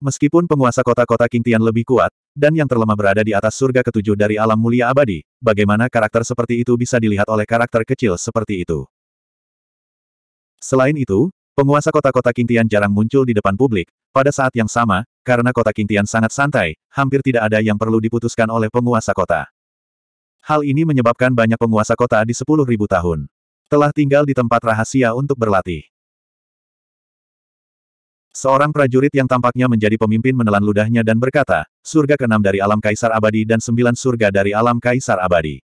Meskipun penguasa kota-kota King Tian lebih kuat, dan yang terlemah berada di atas surga ketujuh dari alam mulia abadi, bagaimana karakter seperti itu bisa dilihat oleh karakter kecil seperti itu? Selain itu, penguasa kota-kota Kintian jarang muncul di depan publik, pada saat yang sama, karena kota Kintian sangat santai, hampir tidak ada yang perlu diputuskan oleh penguasa kota. Hal ini menyebabkan banyak penguasa kota di 10.000 tahun telah tinggal di tempat rahasia untuk berlatih. Seorang prajurit yang tampaknya menjadi pemimpin menelan ludahnya dan berkata, surga keenam dari alam kaisar abadi dan sembilan surga dari alam kaisar abadi.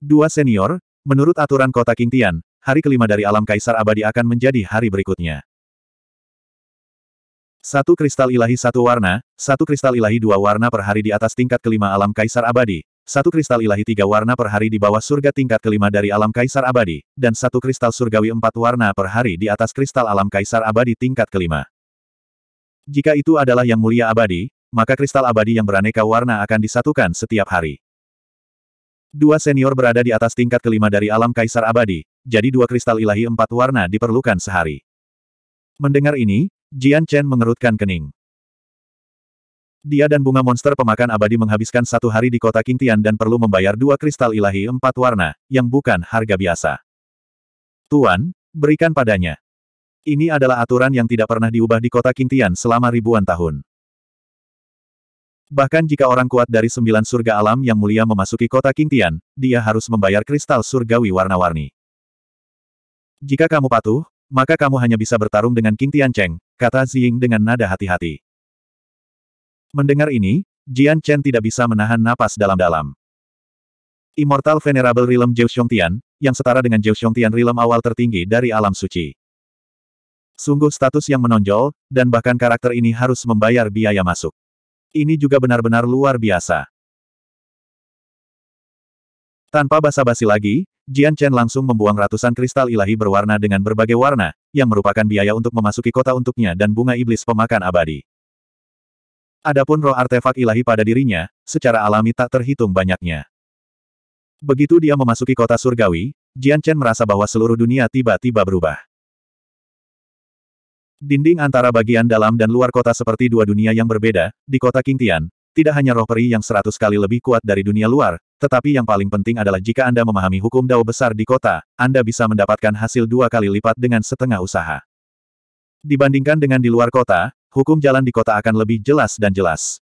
Dua senior, menurut aturan kota Kintian, hari kelima dari alam kaisar abadi akan menjadi hari berikutnya. Satu kristal ilahi satu warna, satu kristal ilahi dua warna per hari di atas tingkat kelima alam kaisar abadi, satu kristal ilahi tiga warna per hari di bawah surga tingkat kelima dari alam kaisar abadi, dan satu kristal surgawi empat warna per hari di atas kristal alam kaisar abadi tingkat kelima. Jika itu adalah yang mulia abadi, maka kristal abadi yang beraneka warna akan disatukan setiap hari. Dua senior berada di atas tingkat kelima dari alam kaisar abadi, jadi dua kristal ilahi empat warna diperlukan sehari. Mendengar ini, Jian Chen mengerutkan kening. Dia dan bunga monster pemakan abadi menghabiskan satu hari di kota Qingtian dan perlu membayar dua kristal ilahi empat warna, yang bukan harga biasa. Tuan, berikan padanya. Ini adalah aturan yang tidak pernah diubah di kota Qingtian selama ribuan tahun. Bahkan jika orang kuat dari sembilan surga alam yang mulia memasuki kota Qingtian, dia harus membayar kristal surgawi warna-warni. Jika kamu patuh, maka kamu hanya bisa bertarung dengan King Tiancheng, kata Ziying dengan nada hati-hati. Mendengar ini, Jian Chen tidak bisa menahan napas dalam-dalam. Immortal Venerable Realm Zhou Xiongtian, yang setara dengan Zhou Xiongtian Realm awal tertinggi dari alam suci. Sungguh status yang menonjol, dan bahkan karakter ini harus membayar biaya masuk. Ini juga benar-benar luar biasa. Tanpa basa-basi lagi, Jian Chen langsung membuang ratusan kristal ilahi berwarna dengan berbagai warna, yang merupakan biaya untuk memasuki kota untuknya dan bunga iblis pemakan abadi. Adapun roh artefak ilahi pada dirinya, secara alami tak terhitung banyaknya. Begitu dia memasuki kota surgawi, Jian Chen merasa bahwa seluruh dunia tiba-tiba berubah. Dinding antara bagian dalam dan luar kota seperti dua dunia yang berbeda, di kota Qingtian, tidak hanya roh peri yang seratus kali lebih kuat dari dunia luar, tetapi yang paling penting adalah jika Anda memahami hukum dao besar di kota, Anda bisa mendapatkan hasil dua kali lipat dengan setengah usaha. Dibandingkan dengan di luar kota, hukum jalan di kota akan lebih jelas dan jelas.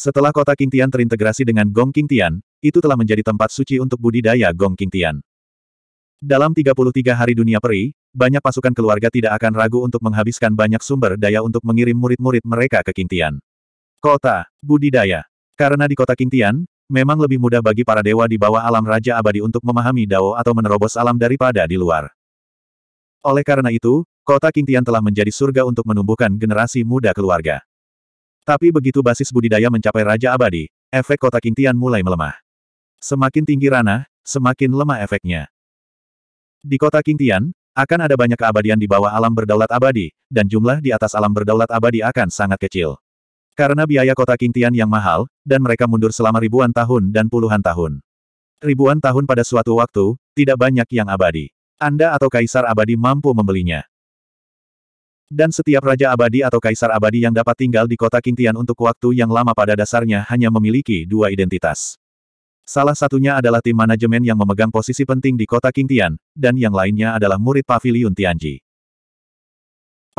Setelah kota Kintian terintegrasi dengan Gong Kintian, itu telah menjadi tempat suci untuk budidaya Gong Kintian. Dalam 33 hari dunia peri, banyak pasukan keluarga tidak akan ragu untuk menghabiskan banyak sumber daya untuk mengirim murid-murid mereka ke Kintian, Kota, budidaya. Karena di kota Kintian memang lebih mudah bagi para dewa di bawah alam Raja Abadi untuk memahami Dao atau menerobos alam daripada di luar. Oleh karena itu, kota Kintian telah menjadi surga untuk menumbuhkan generasi muda keluarga. Tapi begitu basis budidaya mencapai Raja Abadi, efek kota Kintian mulai melemah. Semakin tinggi ranah, semakin lemah efeknya. Di kota Kintian, akan ada banyak keabadian di bawah alam berdaulat abadi, dan jumlah di atas alam berdaulat abadi akan sangat kecil. Karena biaya kota Kingtian yang mahal, dan mereka mundur selama ribuan tahun dan puluhan tahun. Ribuan tahun pada suatu waktu, tidak banyak yang abadi. Anda atau Kaisar abadi mampu membelinya. Dan setiap Raja Abadi atau Kaisar Abadi yang dapat tinggal di kota Kingtian untuk waktu yang lama pada dasarnya hanya memiliki dua identitas. Salah satunya adalah tim manajemen yang memegang posisi penting di kota Kingtian, dan yang lainnya adalah murid pavilion Tianji.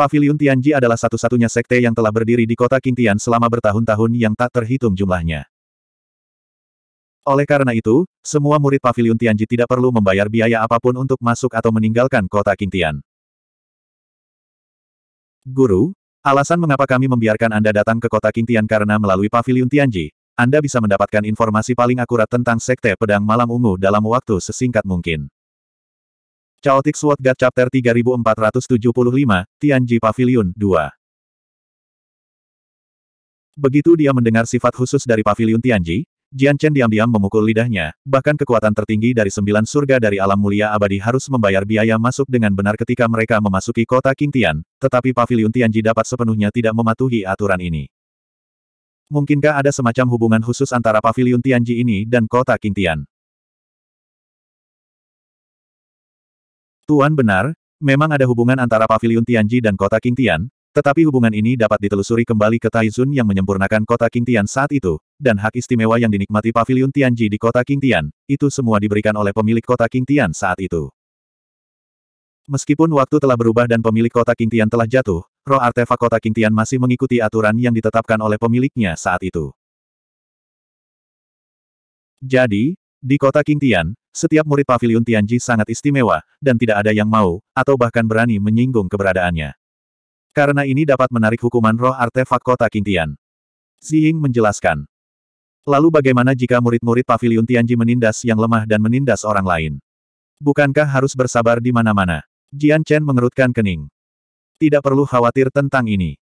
Pavilion Tianji adalah satu-satunya sekte yang telah berdiri di kota Qingtian selama bertahun-tahun yang tak terhitung jumlahnya. Oleh karena itu, semua murid Pavilion Tianji tidak perlu membayar biaya apapun untuk masuk atau meninggalkan kota Qingtian. Guru, alasan mengapa kami membiarkan Anda datang ke kota Qingtian karena melalui Pavilion Tianji, Anda bisa mendapatkan informasi paling akurat tentang sekte pedang malam ungu dalam waktu sesingkat mungkin. Chaotic Sword God Chapter 3475, Tianji Pavilion 2. Begitu dia mendengar sifat khusus dari Pavilion Tianji, Jian Chen diam-diam memukul lidahnya, bahkan kekuatan tertinggi dari sembilan surga dari alam mulia abadi harus membayar biaya masuk dengan benar ketika mereka memasuki kota King Tian, tetapi Pavilion Tianji dapat sepenuhnya tidak mematuhi aturan ini. Mungkinkah ada semacam hubungan khusus antara Pavilion Tianji ini dan kota King Tian? Tuan benar, memang ada hubungan antara Paviliun Tianji dan kota Tian, tetapi hubungan ini dapat ditelusuri kembali ke Taizun yang menyempurnakan kota Tian saat itu, dan hak istimewa yang dinikmati Paviliun Tianji di kota Tian, itu semua diberikan oleh pemilik kota Tian saat itu. Meskipun waktu telah berubah dan pemilik kota Tian telah jatuh, roh artefak kota Tian masih mengikuti aturan yang ditetapkan oleh pemiliknya saat itu. Jadi, di kota Tian, setiap murid pavilion Tianji sangat istimewa, dan tidak ada yang mau, atau bahkan berani menyinggung keberadaannya. Karena ini dapat menarik hukuman roh artefak kota Kintian. Ziying menjelaskan. Lalu bagaimana jika murid-murid pavilion Tianji menindas yang lemah dan menindas orang lain? Bukankah harus bersabar di mana-mana? Jian Chen mengerutkan kening. Tidak perlu khawatir tentang ini.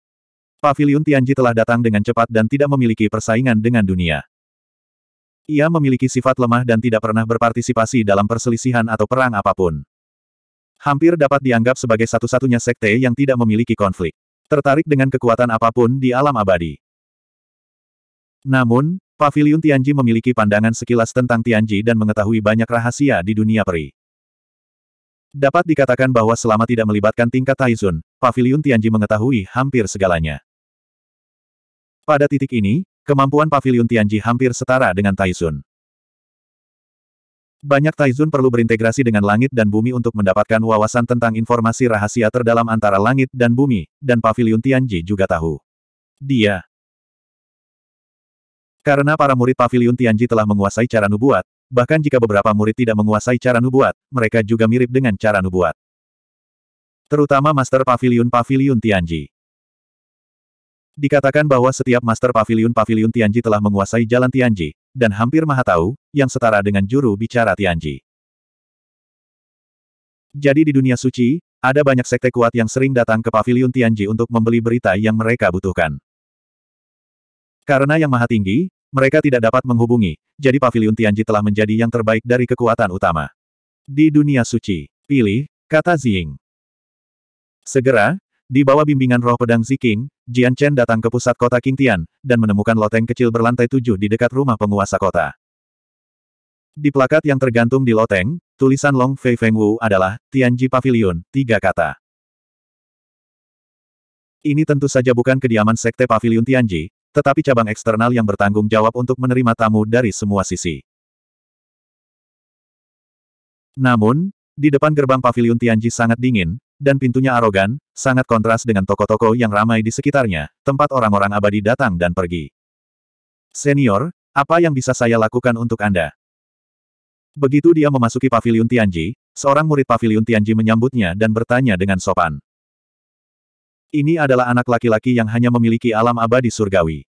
Pavilion Tianji telah datang dengan cepat dan tidak memiliki persaingan dengan dunia. Ia memiliki sifat lemah dan tidak pernah berpartisipasi dalam perselisihan atau perang apapun. Hampir dapat dianggap sebagai satu-satunya sekte yang tidak memiliki konflik. Tertarik dengan kekuatan apapun di alam abadi. Namun, Paviliun Tianji memiliki pandangan sekilas tentang Tianji dan mengetahui banyak rahasia di dunia peri. Dapat dikatakan bahwa selama tidak melibatkan tingkat Taizun, Paviliun Tianji mengetahui hampir segalanya. Pada titik ini, Kemampuan pavilion Tianji hampir setara dengan Taizun. Banyak Taizun perlu berintegrasi dengan langit dan bumi untuk mendapatkan wawasan tentang informasi rahasia terdalam antara langit dan bumi, dan pavilion Tianji juga tahu. Dia. Karena para murid pavilion Tianji telah menguasai cara nubuat, bahkan jika beberapa murid tidak menguasai cara nubuat, mereka juga mirip dengan cara nubuat. Terutama Master pavilion-pavilion Tianji. Dikatakan bahwa setiap master pavilion-pavilion Tianji telah menguasai jalan Tianji, dan hampir maha tahu, yang setara dengan juru bicara Tianji. Jadi di dunia suci, ada banyak sekte kuat yang sering datang ke pavilion Tianji untuk membeli berita yang mereka butuhkan. Karena yang maha tinggi, mereka tidak dapat menghubungi, jadi pavilion Tianji telah menjadi yang terbaik dari kekuatan utama. Di dunia suci, pilih, kata Ziying. Segera, di bawah bimbingan roh pedang Ziking, Jian Chen datang ke pusat kota Qingtian, dan menemukan loteng kecil berlantai tujuh di dekat rumah penguasa kota. Di plakat yang tergantung di loteng, tulisan Long Fei Feng Wu adalah Tianji Pavilion, tiga kata. Ini tentu saja bukan kediaman Sekte Pavilion Tianji, tetapi cabang eksternal yang bertanggung jawab untuk menerima tamu dari semua sisi. Namun, di depan gerbang Pavilion Tianji sangat dingin, dan pintunya arogan, sangat kontras dengan toko-toko yang ramai di sekitarnya, tempat orang-orang abadi datang dan pergi. Senior, apa yang bisa saya lakukan untuk Anda? Begitu dia memasuki pavilion Tianji, seorang murid pavilion Tianji menyambutnya dan bertanya dengan sopan. Ini adalah anak laki-laki yang hanya memiliki alam abadi surgawi.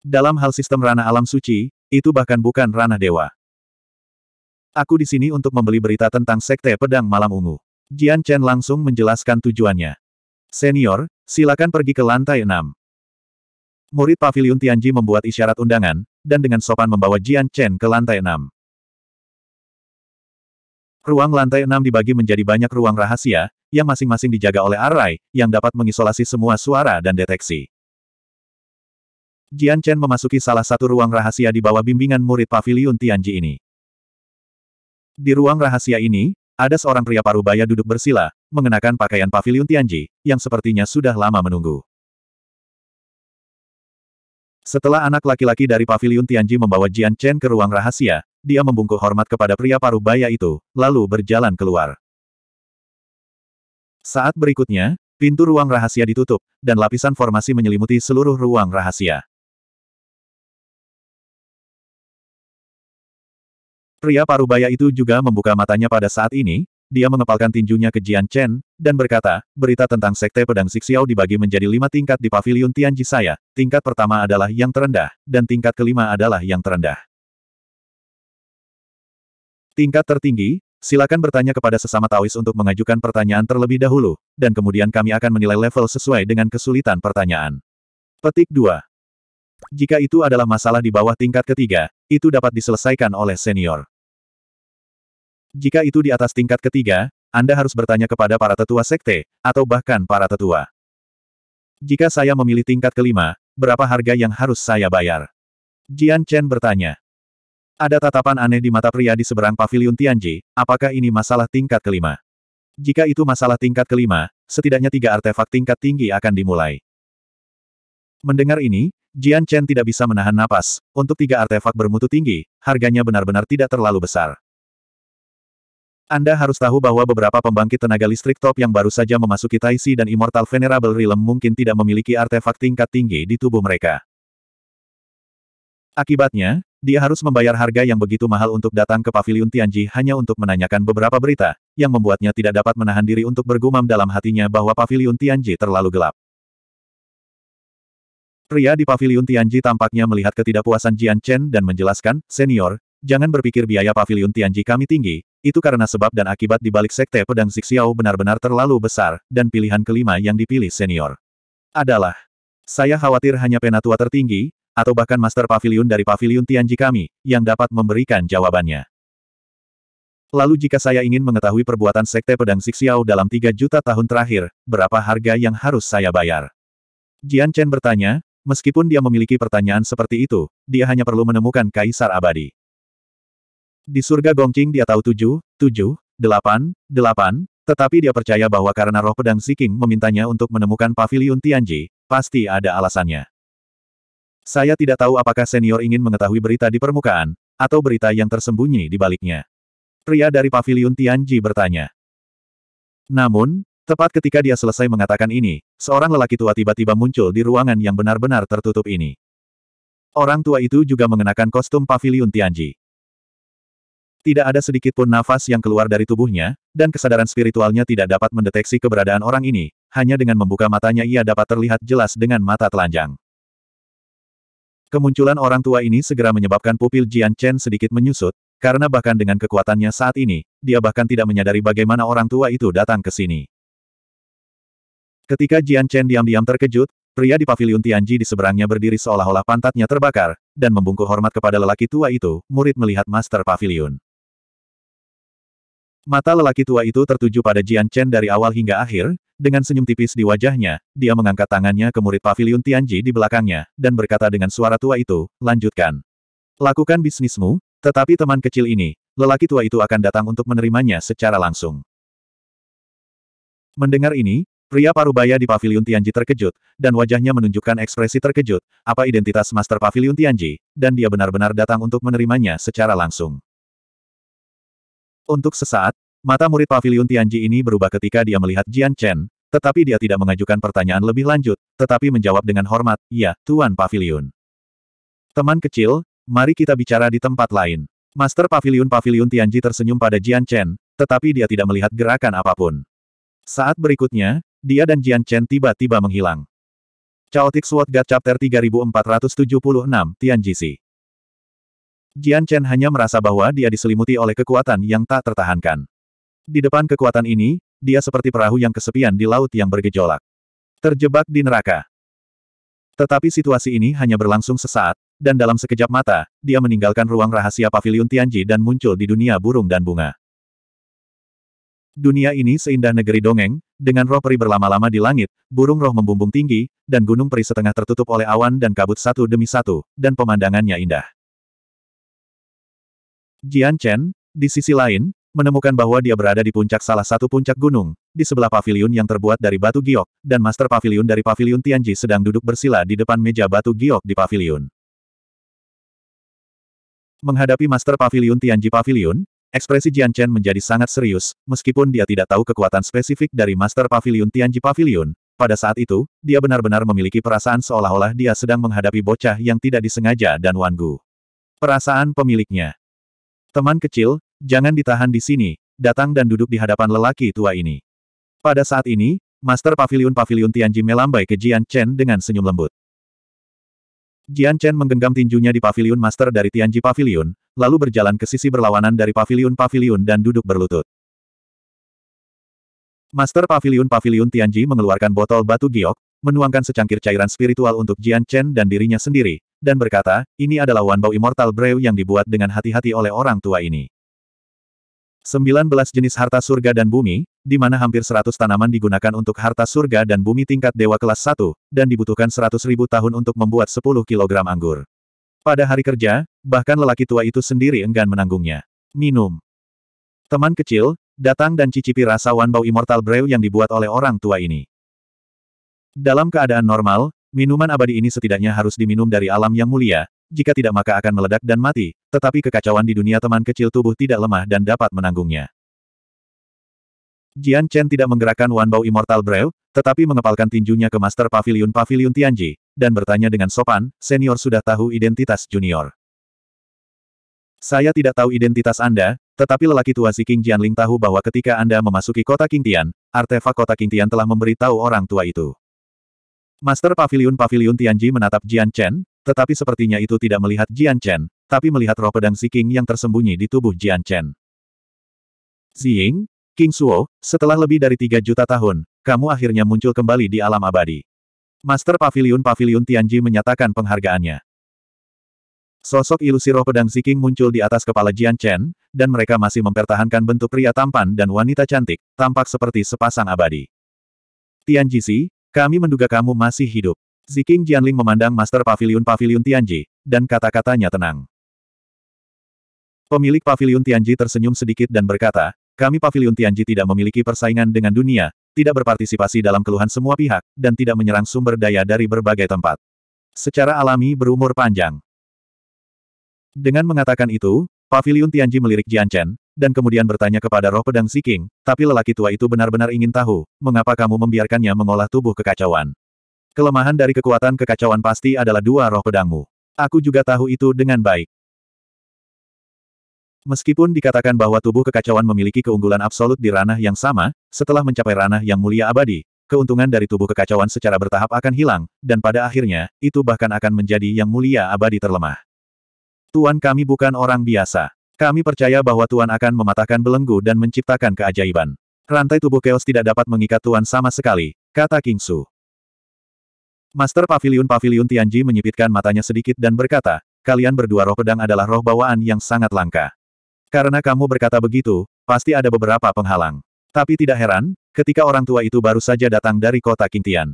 Dalam hal sistem ranah alam suci, itu bahkan bukan ranah dewa. Aku di sini untuk membeli berita tentang Sekte Pedang Malam Ungu. Jian Chen langsung menjelaskan tujuannya. Senior, silakan pergi ke lantai enam. Murid Paviliun Tianji membuat isyarat undangan, dan dengan sopan membawa Jian Chen ke lantai enam. Ruang lantai enam dibagi menjadi banyak ruang rahasia, yang masing-masing dijaga oleh Arai, yang dapat mengisolasi semua suara dan deteksi. Jian Chen memasuki salah satu ruang rahasia di bawah bimbingan murid Paviliun Tianji ini. Di ruang rahasia ini, ada seorang pria parubaya duduk bersila, mengenakan pakaian pavilion Tianji, yang sepertinya sudah lama menunggu. Setelah anak laki-laki dari pavilion Tianji membawa Jian Chen ke ruang rahasia, dia membungkuk hormat kepada pria parubaya itu, lalu berjalan keluar. Saat berikutnya, pintu ruang rahasia ditutup, dan lapisan formasi menyelimuti seluruh ruang rahasia. Pria parubaya itu juga membuka matanya pada saat ini, dia mengepalkan tinjunya ke Jian Chen, dan berkata, berita tentang Sekte Pedang Sixiao dibagi menjadi lima tingkat di Paviliun Tianji saya, tingkat pertama adalah yang terendah, dan tingkat kelima adalah yang terendah. Tingkat tertinggi, silakan bertanya kepada sesama Taois untuk mengajukan pertanyaan terlebih dahulu, dan kemudian kami akan menilai level sesuai dengan kesulitan pertanyaan. Petik 2. Jika itu adalah masalah di bawah tingkat ketiga, itu dapat diselesaikan oleh senior. Jika itu di atas tingkat ketiga, Anda harus bertanya kepada para tetua sekte, atau bahkan para tetua. Jika saya memilih tingkat kelima, berapa harga yang harus saya bayar? Jian Chen bertanya. Ada tatapan aneh di mata pria di seberang pavilion Tianji, apakah ini masalah tingkat kelima? Jika itu masalah tingkat kelima, setidaknya tiga artefak tingkat tinggi akan dimulai. Mendengar ini, Jian Chen tidak bisa menahan napas. Untuk tiga artefak bermutu tinggi, harganya benar-benar tidak terlalu besar. Anda harus tahu bahwa beberapa pembangkit tenaga listrik top yang baru saja memasuki Taisi dan Immortal Venerable Realm mungkin tidak memiliki artefak tingkat tinggi di tubuh mereka. Akibatnya, dia harus membayar harga yang begitu mahal untuk datang ke Paviliun Tianji hanya untuk menanyakan beberapa berita, yang membuatnya tidak dapat menahan diri untuk bergumam dalam hatinya bahwa Paviliun Tianji terlalu gelap. Pria di Paviliun Tianji tampaknya melihat ketidakpuasan Jian Chen dan menjelaskan, Senior, Jangan berpikir biaya pavilion Tianji kami tinggi, itu karena sebab dan akibat di balik sekte pedang Zixiao benar-benar terlalu besar, dan pilihan kelima yang dipilih senior adalah saya khawatir hanya penatua tertinggi, atau bahkan master pavilion dari pavilion Tianji kami, yang dapat memberikan jawabannya. Lalu jika saya ingin mengetahui perbuatan sekte pedang Zixiao dalam 3 juta tahun terakhir, berapa harga yang harus saya bayar? Jian Chen bertanya, meskipun dia memiliki pertanyaan seperti itu, dia hanya perlu menemukan Kaisar Abadi. Di surga Gongqing dia tahu tujuh, tujuh, delapan, delapan, tetapi dia percaya bahwa karena roh pedang Siking memintanya untuk menemukan pavilion Tianji, pasti ada alasannya. Saya tidak tahu apakah senior ingin mengetahui berita di permukaan, atau berita yang tersembunyi di baliknya. Pria dari pavilion Tianji bertanya. Namun, tepat ketika dia selesai mengatakan ini, seorang lelaki tua tiba-tiba muncul di ruangan yang benar-benar tertutup ini. Orang tua itu juga mengenakan kostum pavilion Tianji. Tidak ada sedikit pun nafas yang keluar dari tubuhnya, dan kesadaran spiritualnya tidak dapat mendeteksi keberadaan orang ini, hanya dengan membuka matanya ia dapat terlihat jelas dengan mata telanjang. Kemunculan orang tua ini segera menyebabkan pupil Jian Chen sedikit menyusut, karena bahkan dengan kekuatannya saat ini, dia bahkan tidak menyadari bagaimana orang tua itu datang ke sini. Ketika Jian Chen diam-diam terkejut, pria di pavilion Tianji di seberangnya berdiri seolah-olah pantatnya terbakar, dan membungkuk hormat kepada lelaki tua itu, murid melihat master pavilion. Mata lelaki tua itu tertuju pada Jian Chen dari awal hingga akhir, dengan senyum tipis di wajahnya, dia mengangkat tangannya ke murid pavilion Tianji di belakangnya, dan berkata dengan suara tua itu, lanjutkan. Lakukan bisnismu, tetapi teman kecil ini, lelaki tua itu akan datang untuk menerimanya secara langsung. Mendengar ini, pria parubaya di pavilion Tianji terkejut, dan wajahnya menunjukkan ekspresi terkejut, apa identitas Master Pavilion Tianji, dan dia benar-benar datang untuk menerimanya secara langsung. Untuk sesaat, mata murid pavilion Tianji ini berubah ketika dia melihat Jian Chen, tetapi dia tidak mengajukan pertanyaan lebih lanjut, tetapi menjawab dengan hormat, ya, Tuan Pavilion. Teman kecil, mari kita bicara di tempat lain. Master Pavilion Pavilion Tianji tersenyum pada Jian Chen, tetapi dia tidak melihat gerakan apapun. Saat berikutnya, dia dan Jian Chen tiba-tiba menghilang. Chaotic Sword God Chapter 3476, Si. Jian Chen hanya merasa bahwa dia diselimuti oleh kekuatan yang tak tertahankan. Di depan kekuatan ini, dia seperti perahu yang kesepian di laut yang bergejolak. Terjebak di neraka. Tetapi situasi ini hanya berlangsung sesaat, dan dalam sekejap mata, dia meninggalkan ruang rahasia paviliun Tianji dan muncul di dunia burung dan bunga. Dunia ini seindah negeri dongeng, dengan roh peri berlama-lama di langit, burung roh membumbung tinggi, dan gunung peri setengah tertutup oleh awan dan kabut satu demi satu, dan pemandangannya indah. Jian Chen, di sisi lain, menemukan bahwa dia berada di puncak salah satu puncak gunung, di sebelah pavilion yang terbuat dari batu giok, dan master pavilion dari pavilion Tianji sedang duduk bersila di depan meja batu giok di pavilion. Menghadapi master pavilion Tianji pavilion, ekspresi Jian Chen menjadi sangat serius, meskipun dia tidak tahu kekuatan spesifik dari master pavilion Tianji pavilion. pada saat itu, dia benar-benar memiliki perasaan seolah-olah dia sedang menghadapi bocah yang tidak disengaja dan wangu. Perasaan pemiliknya. Teman kecil, jangan ditahan di sini, datang dan duduk di hadapan lelaki tua ini. Pada saat ini, Master Pavilion Pavilion Tianji melambai ke Jian Chen dengan senyum lembut. Jian Chen menggenggam tinjunya di pavilion Master dari Tianji Pavilion, lalu berjalan ke sisi berlawanan dari pavilion pavilion dan duduk berlutut. Master Pavilion Pavilion Tianji mengeluarkan botol batu giok, menuangkan secangkir cairan spiritual untuk Jian Chen dan dirinya sendiri, dan berkata, ini adalah wan Wanbao Immortal Brew yang dibuat dengan hati-hati oleh orang tua ini. 19 jenis harta surga dan bumi, di mana hampir 100 tanaman digunakan untuk harta surga dan bumi tingkat dewa kelas 1, dan dibutuhkan 100 ribu tahun untuk membuat 10 kilogram anggur. Pada hari kerja, bahkan lelaki tua itu sendiri enggan menanggungnya. Minum. Teman kecil, datang dan cicipi rasa wan Wanbao Immortal Brew yang dibuat oleh orang tua ini. Dalam keadaan normal, Minuman abadi ini setidaknya harus diminum dari alam yang mulia, jika tidak maka akan meledak dan mati, tetapi kekacauan di dunia teman kecil tubuh tidak lemah dan dapat menanggungnya. Jian Chen tidak menggerakkan Wan Bao Immortal Brew, tetapi mengepalkan tinjunya ke Master Pavilion Pavilion Tianji, dan bertanya dengan sopan, senior sudah tahu identitas junior. Saya tidak tahu identitas Anda, tetapi lelaki tua si King Jianling tahu bahwa ketika Anda memasuki kota Qingtian, artefak kota Qingtian telah memberitahu orang tua itu. Master Pavilion Pavilion Tianji menatap Jian Chen, tetapi sepertinya itu tidak melihat Jian Chen, tapi melihat roh pedang King yang tersembunyi di tubuh Jian Chen. Ziying, King Suo, setelah lebih dari 3 juta tahun, kamu akhirnya muncul kembali di alam abadi. Master Pavilion Pavilion Tianji menyatakan penghargaannya. Sosok ilusi roh pedang King muncul di atas kepala Jian Chen, dan mereka masih mempertahankan bentuk pria tampan dan wanita cantik, tampak seperti sepasang abadi. Tian Si, kami menduga kamu masih hidup. Ziking Jianling memandang Master Pavilion Pavilion Tianji, dan kata-katanya tenang. Pemilik Pavilion Tianji tersenyum sedikit dan berkata, kami Pavilion Tianji tidak memiliki persaingan dengan dunia, tidak berpartisipasi dalam keluhan semua pihak, dan tidak menyerang sumber daya dari berbagai tempat. Secara alami berumur panjang. Dengan mengatakan itu, Pavilion Tianji melirik Jian Chen, dan kemudian bertanya kepada roh pedang Siking, tapi lelaki tua itu benar-benar ingin tahu, mengapa kamu membiarkannya mengolah tubuh kekacauan. Kelemahan dari kekuatan kekacauan pasti adalah dua roh pedangmu. Aku juga tahu itu dengan baik. Meskipun dikatakan bahwa tubuh kekacauan memiliki keunggulan absolut di ranah yang sama, setelah mencapai ranah yang mulia abadi, keuntungan dari tubuh kekacauan secara bertahap akan hilang, dan pada akhirnya, itu bahkan akan menjadi yang mulia abadi terlemah. Tuan kami bukan orang biasa. Kami percaya bahwa Tuan akan mematahkan belenggu dan menciptakan keajaiban. Rantai tubuh Chaos tidak dapat mengikat Tuan sama sekali, kata King Su. Master Pavilion Pavilion Tianji menyipitkan matanya sedikit dan berkata, kalian berdua roh pedang adalah roh bawaan yang sangat langka. Karena kamu berkata begitu, pasti ada beberapa penghalang. Tapi tidak heran, ketika orang tua itu baru saja datang dari kota King Tian.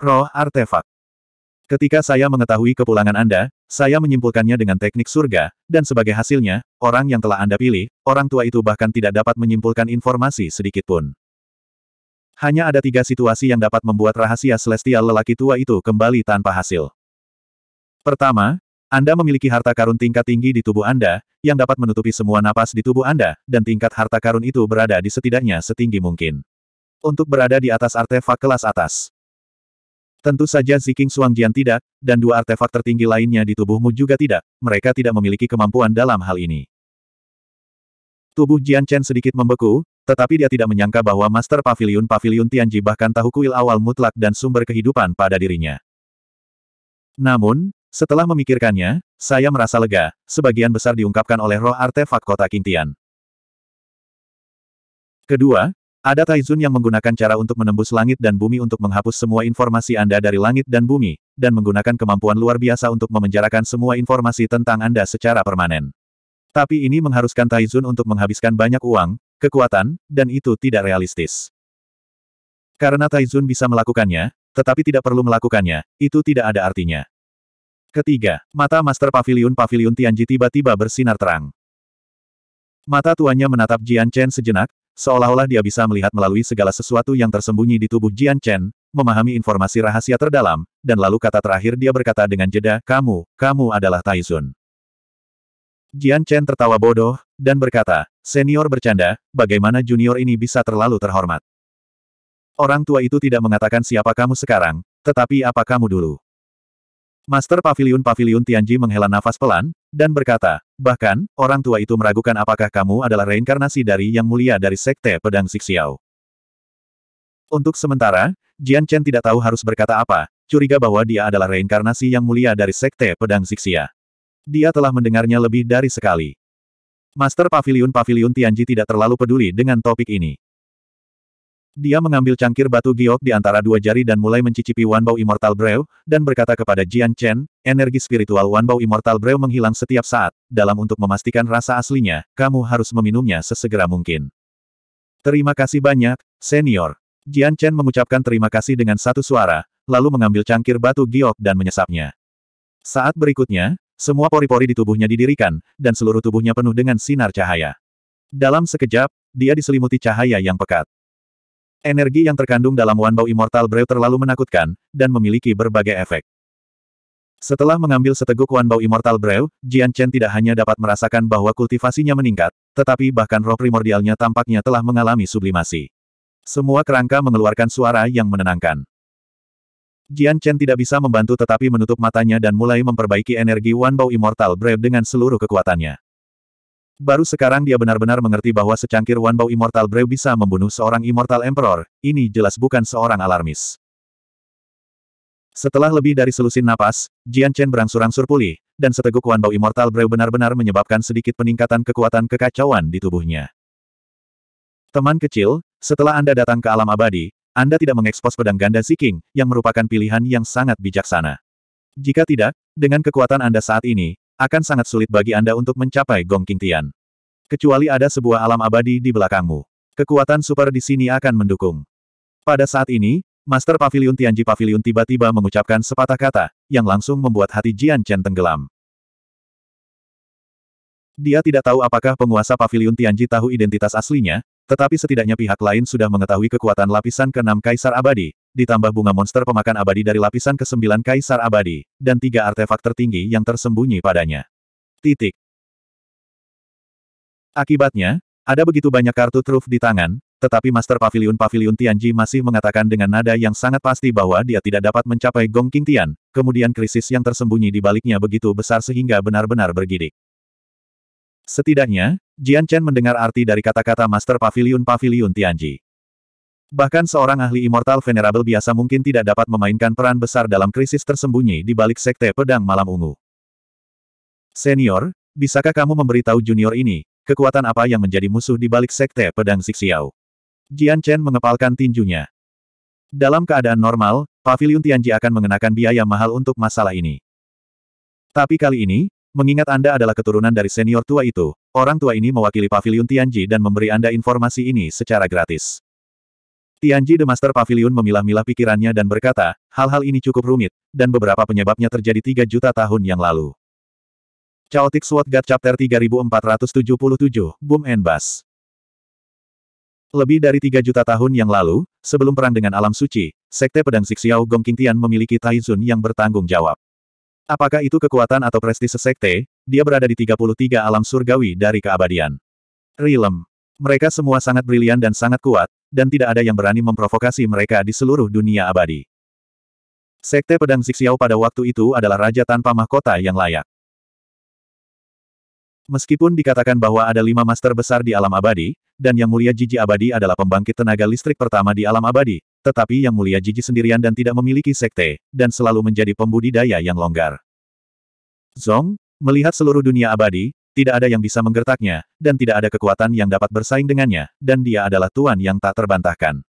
Roh artefak. Ketika saya mengetahui kepulangan Anda, saya menyimpulkannya dengan teknik surga, dan sebagai hasilnya, orang yang telah Anda pilih, orang tua itu bahkan tidak dapat menyimpulkan informasi sedikit pun. Hanya ada tiga situasi yang dapat membuat rahasia celestial lelaki tua itu kembali tanpa hasil. Pertama, Anda memiliki harta karun tingkat tinggi di tubuh Anda, yang dapat menutupi semua napas di tubuh Anda, dan tingkat harta karun itu berada di setidaknya setinggi mungkin. Untuk berada di atas artefak kelas atas, Tentu saja Ziking Suangjian tidak, dan dua artefak tertinggi lainnya di tubuhmu juga tidak, mereka tidak memiliki kemampuan dalam hal ini. Tubuh Jian Chen sedikit membeku, tetapi dia tidak menyangka bahwa Master Pavilion Pavilion Tianji bahkan tahu kuil awal mutlak dan sumber kehidupan pada dirinya. Namun, setelah memikirkannya, saya merasa lega, sebagian besar diungkapkan oleh roh artefak kota Kintian. Kedua, ada Taizun yang menggunakan cara untuk menembus langit dan bumi untuk menghapus semua informasi Anda dari langit dan bumi, dan menggunakan kemampuan luar biasa untuk memenjarakan semua informasi tentang Anda secara permanen. Tapi ini mengharuskan Taizun untuk menghabiskan banyak uang, kekuatan, dan itu tidak realistis. Karena Taizun bisa melakukannya, tetapi tidak perlu melakukannya, itu tidak ada artinya. Ketiga, mata Master Pavilion Pavilion Tianji tiba-tiba bersinar terang. Mata tuannya menatap Jian Chen sejenak, Seolah-olah dia bisa melihat melalui segala sesuatu yang tersembunyi di tubuh Jian Chen, memahami informasi rahasia terdalam, dan lalu kata terakhir dia berkata dengan jeda, Kamu, kamu adalah Taizun. Jian Chen tertawa bodoh, dan berkata, Senior bercanda, bagaimana junior ini bisa terlalu terhormat? Orang tua itu tidak mengatakan siapa kamu sekarang, tetapi apa kamu dulu? Master Pavilion Pavilion Tianji menghela nafas pelan, dan berkata, Bahkan, orang tua itu meragukan apakah kamu adalah reinkarnasi dari yang mulia dari Sekte Pedang Siksiao. Untuk sementara, Jian Chen tidak tahu harus berkata apa, curiga bahwa dia adalah reinkarnasi yang mulia dari Sekte Pedang Siksia. Dia telah mendengarnya lebih dari sekali. Master Pavilion Paviliun Tianji tidak terlalu peduli dengan topik ini. Dia mengambil cangkir batu giok di antara dua jari dan mulai mencicipi Wanbao Immortal Brew, dan berkata kepada Jian Chen, energi spiritual Wanbao Immortal Brew menghilang setiap saat, dalam untuk memastikan rasa aslinya, kamu harus meminumnya sesegera mungkin. Terima kasih banyak, senior. Jian Chen mengucapkan terima kasih dengan satu suara, lalu mengambil cangkir batu giok dan menyesapnya. Saat berikutnya, semua pori-pori di tubuhnya didirikan, dan seluruh tubuhnya penuh dengan sinar cahaya. Dalam sekejap, dia diselimuti cahaya yang pekat. Energi yang terkandung dalam Wanbao Immortal Brew terlalu menakutkan, dan memiliki berbagai efek. Setelah mengambil seteguk Wanbao Immortal Brew, Jian Chen tidak hanya dapat merasakan bahwa kultivasinya meningkat, tetapi bahkan roh primordialnya tampaknya telah mengalami sublimasi. Semua kerangka mengeluarkan suara yang menenangkan. Jian Chen tidak bisa membantu tetapi menutup matanya dan mulai memperbaiki energi Wanbao Immortal Brew dengan seluruh kekuatannya. Baru sekarang dia benar-benar mengerti bahwa secangkir Wanbao Immortal Brew bisa membunuh seorang Immortal Emperor, ini jelas bukan seorang alarmis. Setelah lebih dari selusin napas, Jian Chen berangsur-angsur pulih, dan seteguk Wanbao Immortal Brew benar-benar menyebabkan sedikit peningkatan kekuatan kekacauan di tubuhnya. Teman kecil, setelah Anda datang ke alam abadi, Anda tidak mengekspos pedang ganda Ziking, yang merupakan pilihan yang sangat bijaksana. Jika tidak, dengan kekuatan Anda saat ini, akan sangat sulit bagi Anda untuk mencapai Gong King Tian. Kecuali ada sebuah alam abadi di belakangmu. Kekuatan super di sini akan mendukung. Pada saat ini, Master Pavilion Tianji Pavilion tiba-tiba mengucapkan sepatah kata, yang langsung membuat hati Jian Chen tenggelam. Dia tidak tahu apakah penguasa Pavilion Tianji tahu identitas aslinya, tetapi setidaknya pihak lain sudah mengetahui kekuatan lapisan keenam Kaisar Abadi, ditambah bunga monster pemakan abadi dari lapisan ke-9 Kaisar Abadi, dan tiga artefak tertinggi yang tersembunyi padanya. Titik. Akibatnya, ada begitu banyak kartu truf di tangan, tetapi Master Pavilion Pavilion Tianji masih mengatakan dengan nada yang sangat pasti bahwa dia tidak dapat mencapai Gong King Tian, kemudian krisis yang tersembunyi di baliknya begitu besar sehingga benar-benar bergidik. Setidaknya, Jian Chen mendengar arti dari kata-kata Master Pavilion Pavilion Tianji. Bahkan seorang ahli Immortal Venerable biasa mungkin tidak dapat memainkan peran besar dalam krisis tersembunyi di balik Sekte Pedang Malam Ungu. Senior, bisakah kamu memberitahu junior ini, kekuatan apa yang menjadi musuh di balik Sekte Pedang Sixiao? Jian Chen mengepalkan tinjunya. Dalam keadaan normal, Pavilion Tianji akan mengenakan biaya mahal untuk masalah ini. Tapi kali ini, mengingat Anda adalah keturunan dari senior tua itu, orang tua ini mewakili Pavilion Tianji dan memberi Anda informasi ini secara gratis. Tianji The Master Pavilion memilah-milah pikirannya dan berkata, hal-hal ini cukup rumit, dan beberapa penyebabnya terjadi 3 juta tahun yang lalu. Chaotic Sword God Chapter 3477, Boom and Bass Lebih dari 3 juta tahun yang lalu, sebelum perang dengan alam suci, Sekte Pedang Siksiao Gong Tian memiliki Taizun yang bertanggung jawab. Apakah itu kekuatan atau prestise sekte, dia berada di 33 alam surgawi dari keabadian. Rilem. Mereka semua sangat brilian dan sangat kuat, dan tidak ada yang berani memprovokasi mereka di seluruh dunia abadi. Sekte Pedang Zixiao pada waktu itu adalah raja tanpa mahkota yang layak. Meskipun dikatakan bahwa ada lima master besar di alam abadi, dan Yang Mulia Jiji Abadi adalah pembangkit tenaga listrik pertama di alam abadi, tetapi Yang Mulia Jiji sendirian dan tidak memiliki sekte, dan selalu menjadi pembudidaya yang longgar. Zong, melihat seluruh dunia abadi, tidak ada yang bisa menggertaknya, dan tidak ada kekuatan yang dapat bersaing dengannya, dan dia adalah tuan yang tak terbantahkan.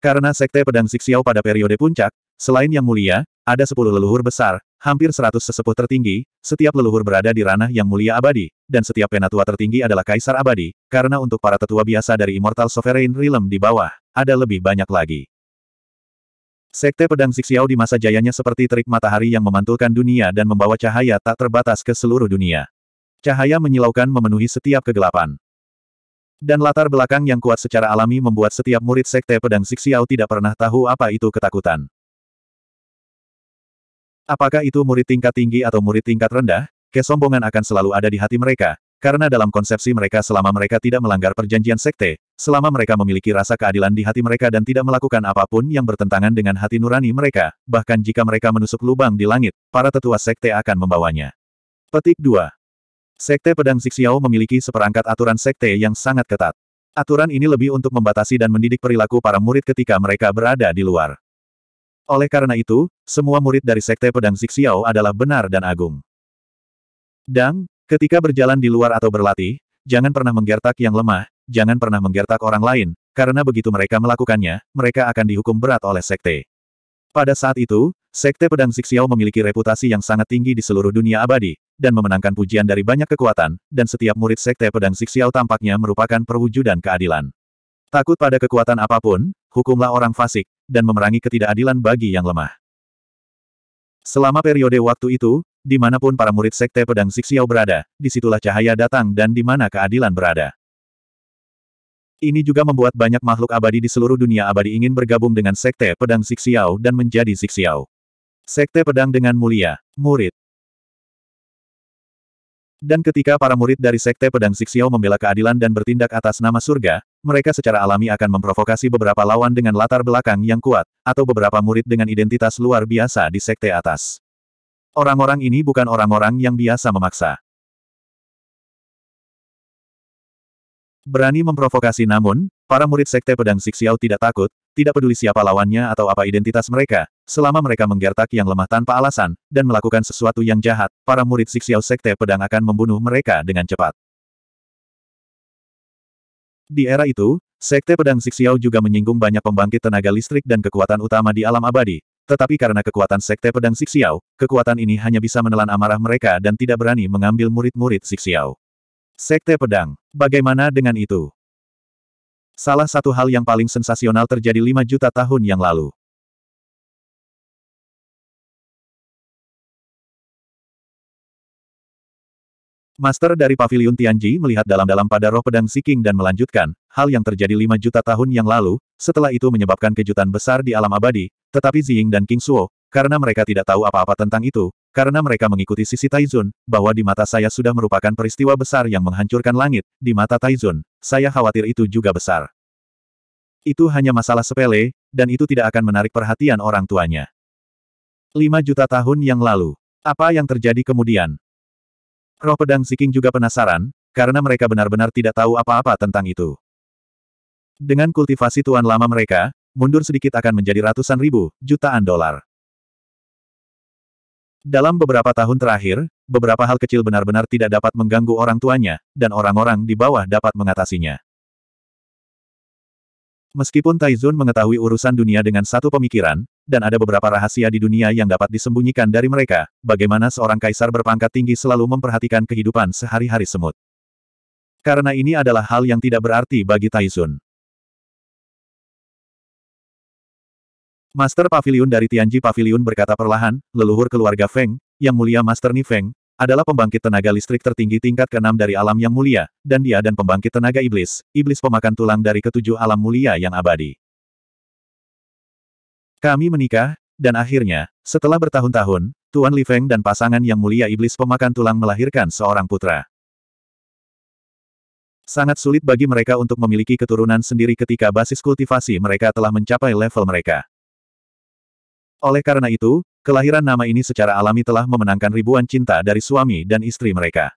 Karena Sekte Pedang Sixiao pada periode puncak, selain yang mulia, ada sepuluh leluhur besar, hampir seratus sesepuh tertinggi, setiap leluhur berada di ranah yang mulia abadi, dan setiap penatua tertinggi adalah kaisar abadi, karena untuk para tetua biasa dari Immortal Sovereign Realm di bawah, ada lebih banyak lagi. Sekte pedang Zixiao di masa jayanya seperti terik matahari yang memantulkan dunia dan membawa cahaya tak terbatas ke seluruh dunia. Cahaya menyilaukan memenuhi setiap kegelapan. Dan latar belakang yang kuat secara alami membuat setiap murid sekte pedang Zixiao tidak pernah tahu apa itu ketakutan. Apakah itu murid tingkat tinggi atau murid tingkat rendah, kesombongan akan selalu ada di hati mereka, karena dalam konsepsi mereka selama mereka tidak melanggar perjanjian sekte, selama mereka memiliki rasa keadilan di hati mereka dan tidak melakukan apapun yang bertentangan dengan hati nurani mereka, bahkan jika mereka menusuk lubang di langit, para tetua sekte akan membawanya. Petik 2. Sekte Pedang Zixiao memiliki seperangkat aturan sekte yang sangat ketat. Aturan ini lebih untuk membatasi dan mendidik perilaku para murid ketika mereka berada di luar. Oleh karena itu, semua murid dari Sekte Pedang Zixiao adalah benar dan agung. Dang, Ketika berjalan di luar atau berlatih, jangan pernah menggertak yang lemah, jangan pernah menggertak orang lain, karena begitu mereka melakukannya, mereka akan dihukum berat oleh sekte. Pada saat itu, sekte pedang Zixiao memiliki reputasi yang sangat tinggi di seluruh dunia abadi, dan memenangkan pujian dari banyak kekuatan, dan setiap murid sekte pedang Zixiao tampaknya merupakan perwujudan keadilan. Takut pada kekuatan apapun, hukumlah orang fasik, dan memerangi ketidakadilan bagi yang lemah. Selama periode waktu itu, dimanapun para murid Sekte Pedang Zixiao berada, disitulah cahaya datang dan di mana keadilan berada. Ini juga membuat banyak makhluk abadi di seluruh dunia abadi ingin bergabung dengan Sekte Pedang Zixiao dan menjadi Zixiao. Sekte Pedang dengan mulia, murid. Dan ketika para murid dari Sekte Pedang Sixiao membela keadilan dan bertindak atas nama surga, mereka secara alami akan memprovokasi beberapa lawan dengan latar belakang yang kuat, atau beberapa murid dengan identitas luar biasa di Sekte atas. Orang-orang ini bukan orang-orang yang biasa memaksa. Berani memprovokasi namun, para murid Sekte Pedang Siksiau tidak takut, tidak peduli siapa lawannya atau apa identitas mereka, selama mereka menggertak yang lemah tanpa alasan, dan melakukan sesuatu yang jahat, para murid Siksiau Sekte Pedang akan membunuh mereka dengan cepat. Di era itu, Sekte Pedang Siksiau juga menyinggung banyak pembangkit tenaga listrik dan kekuatan utama di alam abadi, tetapi karena kekuatan Sekte Pedang Siksiao, kekuatan ini hanya bisa menelan amarah mereka dan tidak berani mengambil murid-murid Siksiao. Sekte Pedang, bagaimana dengan itu? Salah satu hal yang paling sensasional terjadi 5 juta tahun yang lalu. Master dari Paviliun Tianji melihat dalam-dalam pada roh pedang Siking dan melanjutkan, hal yang terjadi 5 juta tahun yang lalu, setelah itu menyebabkan kejutan besar di alam abadi, tetapi Ziying dan King Suo, karena mereka tidak tahu apa-apa tentang itu, karena mereka mengikuti sisi Taizun, bahwa di mata saya sudah merupakan peristiwa besar yang menghancurkan langit, di mata Taizun, saya khawatir itu juga besar. Itu hanya masalah sepele, dan itu tidak akan menarik perhatian orang tuanya. 5 juta tahun yang lalu. Apa yang terjadi kemudian? Roh pedang Ziking juga penasaran, karena mereka benar-benar tidak tahu apa-apa tentang itu. Dengan kultivasi tuan lama mereka, mundur sedikit akan menjadi ratusan ribu, jutaan dolar. Dalam beberapa tahun terakhir, beberapa hal kecil benar-benar tidak dapat mengganggu orang tuanya, dan orang-orang di bawah dapat mengatasinya. Meskipun Taizun mengetahui urusan dunia dengan satu pemikiran, dan ada beberapa rahasia di dunia yang dapat disembunyikan dari mereka, bagaimana seorang kaisar berpangkat tinggi selalu memperhatikan kehidupan sehari-hari semut. Karena ini adalah hal yang tidak berarti bagi Taizun. Master Pavilion dari Tianji Pavilion berkata perlahan, leluhur keluarga Feng, yang mulia Master Ni Feng, adalah pembangkit tenaga listrik tertinggi tingkat ke-6 dari alam yang mulia, dan dia dan pembangkit tenaga iblis, iblis pemakan tulang dari ketujuh alam mulia yang abadi. Kami menikah, dan akhirnya, setelah bertahun-tahun, Tuan Li Feng dan pasangan yang mulia iblis pemakan tulang melahirkan seorang putra. Sangat sulit bagi mereka untuk memiliki keturunan sendiri ketika basis kultivasi mereka telah mencapai level mereka. Oleh karena itu, kelahiran nama ini secara alami telah memenangkan ribuan cinta dari suami dan istri mereka.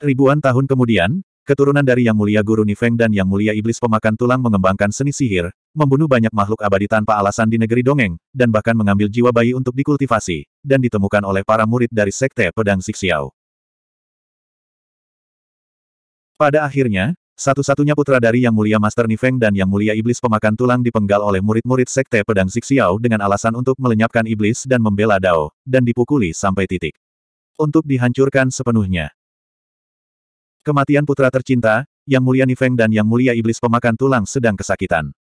Ribuan tahun kemudian, keturunan dari Yang Mulia Guru Nifeng dan Yang Mulia Iblis Pemakan Tulang mengembangkan seni sihir, membunuh banyak makhluk abadi tanpa alasan di negeri dongeng, dan bahkan mengambil jiwa bayi untuk dikultivasi, dan ditemukan oleh para murid dari Sekte Pedang Siksiao. Pada akhirnya, satu-satunya putra dari Yang Mulia Master Nifeng dan Yang Mulia Iblis Pemakan Tulang dipenggal oleh murid-murid Sekte Pedang Siksiao dengan alasan untuk melenyapkan iblis dan membela Dao, dan dipukuli sampai titik. Untuk dihancurkan sepenuhnya. Kematian putra tercinta, Yang Mulia Nifeng dan Yang Mulia Iblis Pemakan Tulang sedang kesakitan.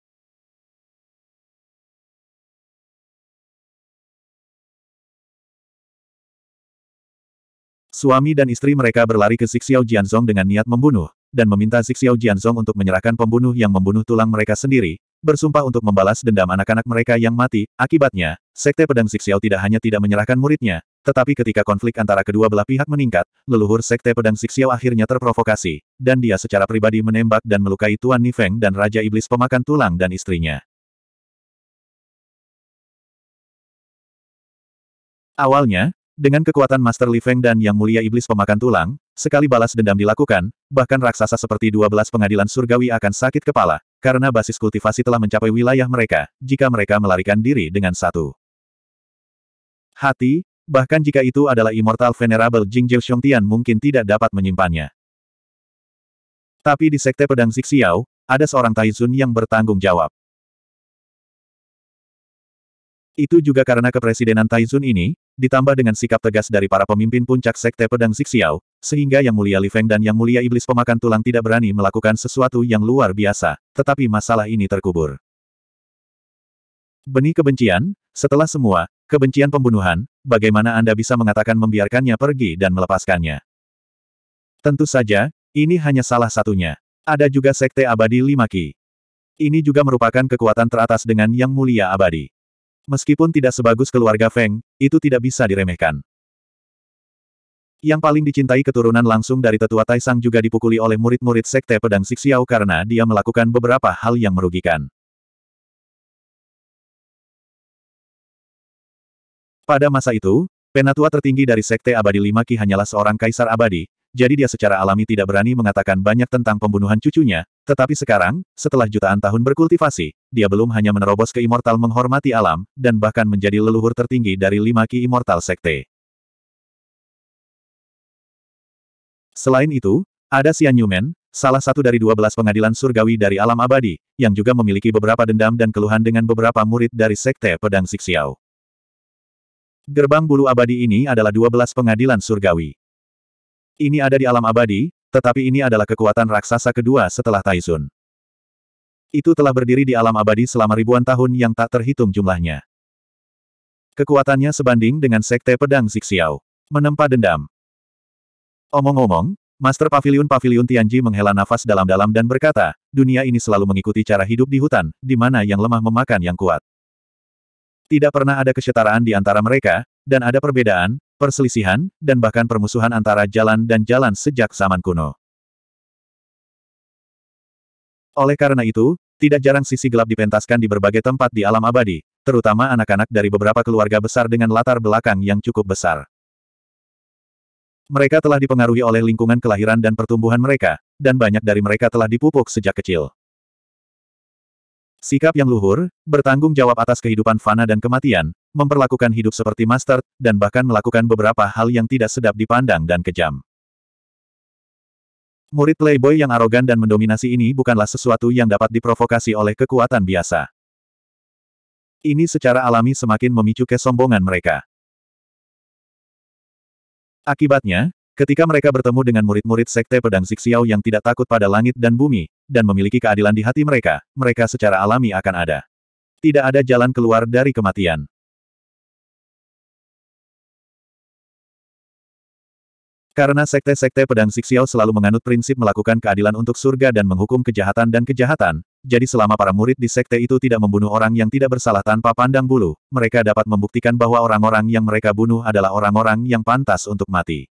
Suami dan istri mereka berlari ke Zixiao Jianzong dengan niat membunuh, dan meminta Zixiao Jianzong untuk menyerahkan pembunuh yang membunuh tulang mereka sendiri, bersumpah untuk membalas dendam anak-anak mereka yang mati. Akibatnya, Sekte Pedang Zixiao tidak hanya tidak menyerahkan muridnya, tetapi ketika konflik antara kedua belah pihak meningkat, leluhur Sekte Pedang Siksiao akhirnya terprovokasi, dan dia secara pribadi menembak dan melukai Tuan Nifeng dan Raja Iblis Pemakan Tulang dan istrinya. Awalnya, dengan kekuatan Master Li Feng dan Yang Mulia Iblis Pemakan Tulang, sekali balas dendam dilakukan, bahkan raksasa seperti 12 pengadilan surgawi akan sakit kepala, karena basis kultivasi telah mencapai wilayah mereka, jika mereka melarikan diri dengan satu. Hati, Bahkan jika itu adalah Immortal Venerable Jing Jiu Xiong Tian mungkin tidak dapat menyimpannya. Tapi di Sekte Pedang Zixiao, ada seorang Taizun yang bertanggung jawab. Itu juga karena kepresidenan Taizun ini, ditambah dengan sikap tegas dari para pemimpin puncak Sekte Pedang Zixiao, sehingga Yang Mulia Li Feng dan Yang Mulia Iblis Pemakan Tulang tidak berani melakukan sesuatu yang luar biasa, tetapi masalah ini terkubur. Benih kebencian, setelah semua, Kebencian pembunuhan, bagaimana Anda bisa mengatakan membiarkannya pergi dan melepaskannya? Tentu saja, ini hanya salah satunya. Ada juga Sekte Abadi Limaki. Ini juga merupakan kekuatan teratas dengan Yang Mulia Abadi. Meskipun tidak sebagus keluarga Feng, itu tidak bisa diremehkan. Yang paling dicintai keturunan langsung dari tetua Taisang juga dipukuli oleh murid-murid Sekte Pedang Sixiao karena dia melakukan beberapa hal yang merugikan. Pada masa itu, penatua tertinggi dari Sekte Abadi Lima Ki hanyalah seorang kaisar abadi, jadi dia secara alami tidak berani mengatakan banyak tentang pembunuhan cucunya, tetapi sekarang, setelah jutaan tahun berkultivasi, dia belum hanya menerobos ke immortal menghormati alam, dan bahkan menjadi leluhur tertinggi dari Lima Ki Immortal Sekte. Selain itu, ada Sian Yumen, salah satu dari dua belas pengadilan surgawi dari alam abadi, yang juga memiliki beberapa dendam dan keluhan dengan beberapa murid dari Sekte Pedang Siksiao. Gerbang bulu abadi ini adalah 12 pengadilan surgawi. Ini ada di alam abadi, tetapi ini adalah kekuatan raksasa kedua setelah Taizun. Itu telah berdiri di alam abadi selama ribuan tahun yang tak terhitung jumlahnya. Kekuatannya sebanding dengan sekte pedang Zixiao. Menempa dendam. Omong-omong, Master Pavilion Pavilion Tianji menghela nafas dalam-dalam dan berkata, dunia ini selalu mengikuti cara hidup di hutan, di mana yang lemah memakan yang kuat. Tidak pernah ada kesetaraan di antara mereka, dan ada perbedaan, perselisihan, dan bahkan permusuhan antara jalan dan jalan sejak zaman kuno. Oleh karena itu, tidak jarang sisi gelap dipentaskan di berbagai tempat di alam abadi, terutama anak-anak dari beberapa keluarga besar dengan latar belakang yang cukup besar. Mereka telah dipengaruhi oleh lingkungan kelahiran dan pertumbuhan mereka, dan banyak dari mereka telah dipupuk sejak kecil. Sikap yang luhur, bertanggung jawab atas kehidupan fana dan kematian, memperlakukan hidup seperti master, dan bahkan melakukan beberapa hal yang tidak sedap dipandang dan kejam. Murid playboy yang arogan dan mendominasi ini bukanlah sesuatu yang dapat diprovokasi oleh kekuatan biasa. Ini secara alami semakin memicu kesombongan mereka. Akibatnya, ketika mereka bertemu dengan murid-murid Sekte Pedang Zixiao yang tidak takut pada langit dan bumi, dan memiliki keadilan di hati mereka, mereka secara alami akan ada. Tidak ada jalan keluar dari kematian. Karena sekte-sekte pedang Siksiao selalu menganut prinsip melakukan keadilan untuk surga dan menghukum kejahatan dan kejahatan, jadi selama para murid di sekte itu tidak membunuh orang yang tidak bersalah tanpa pandang bulu, mereka dapat membuktikan bahwa orang-orang yang mereka bunuh adalah orang-orang yang pantas untuk mati.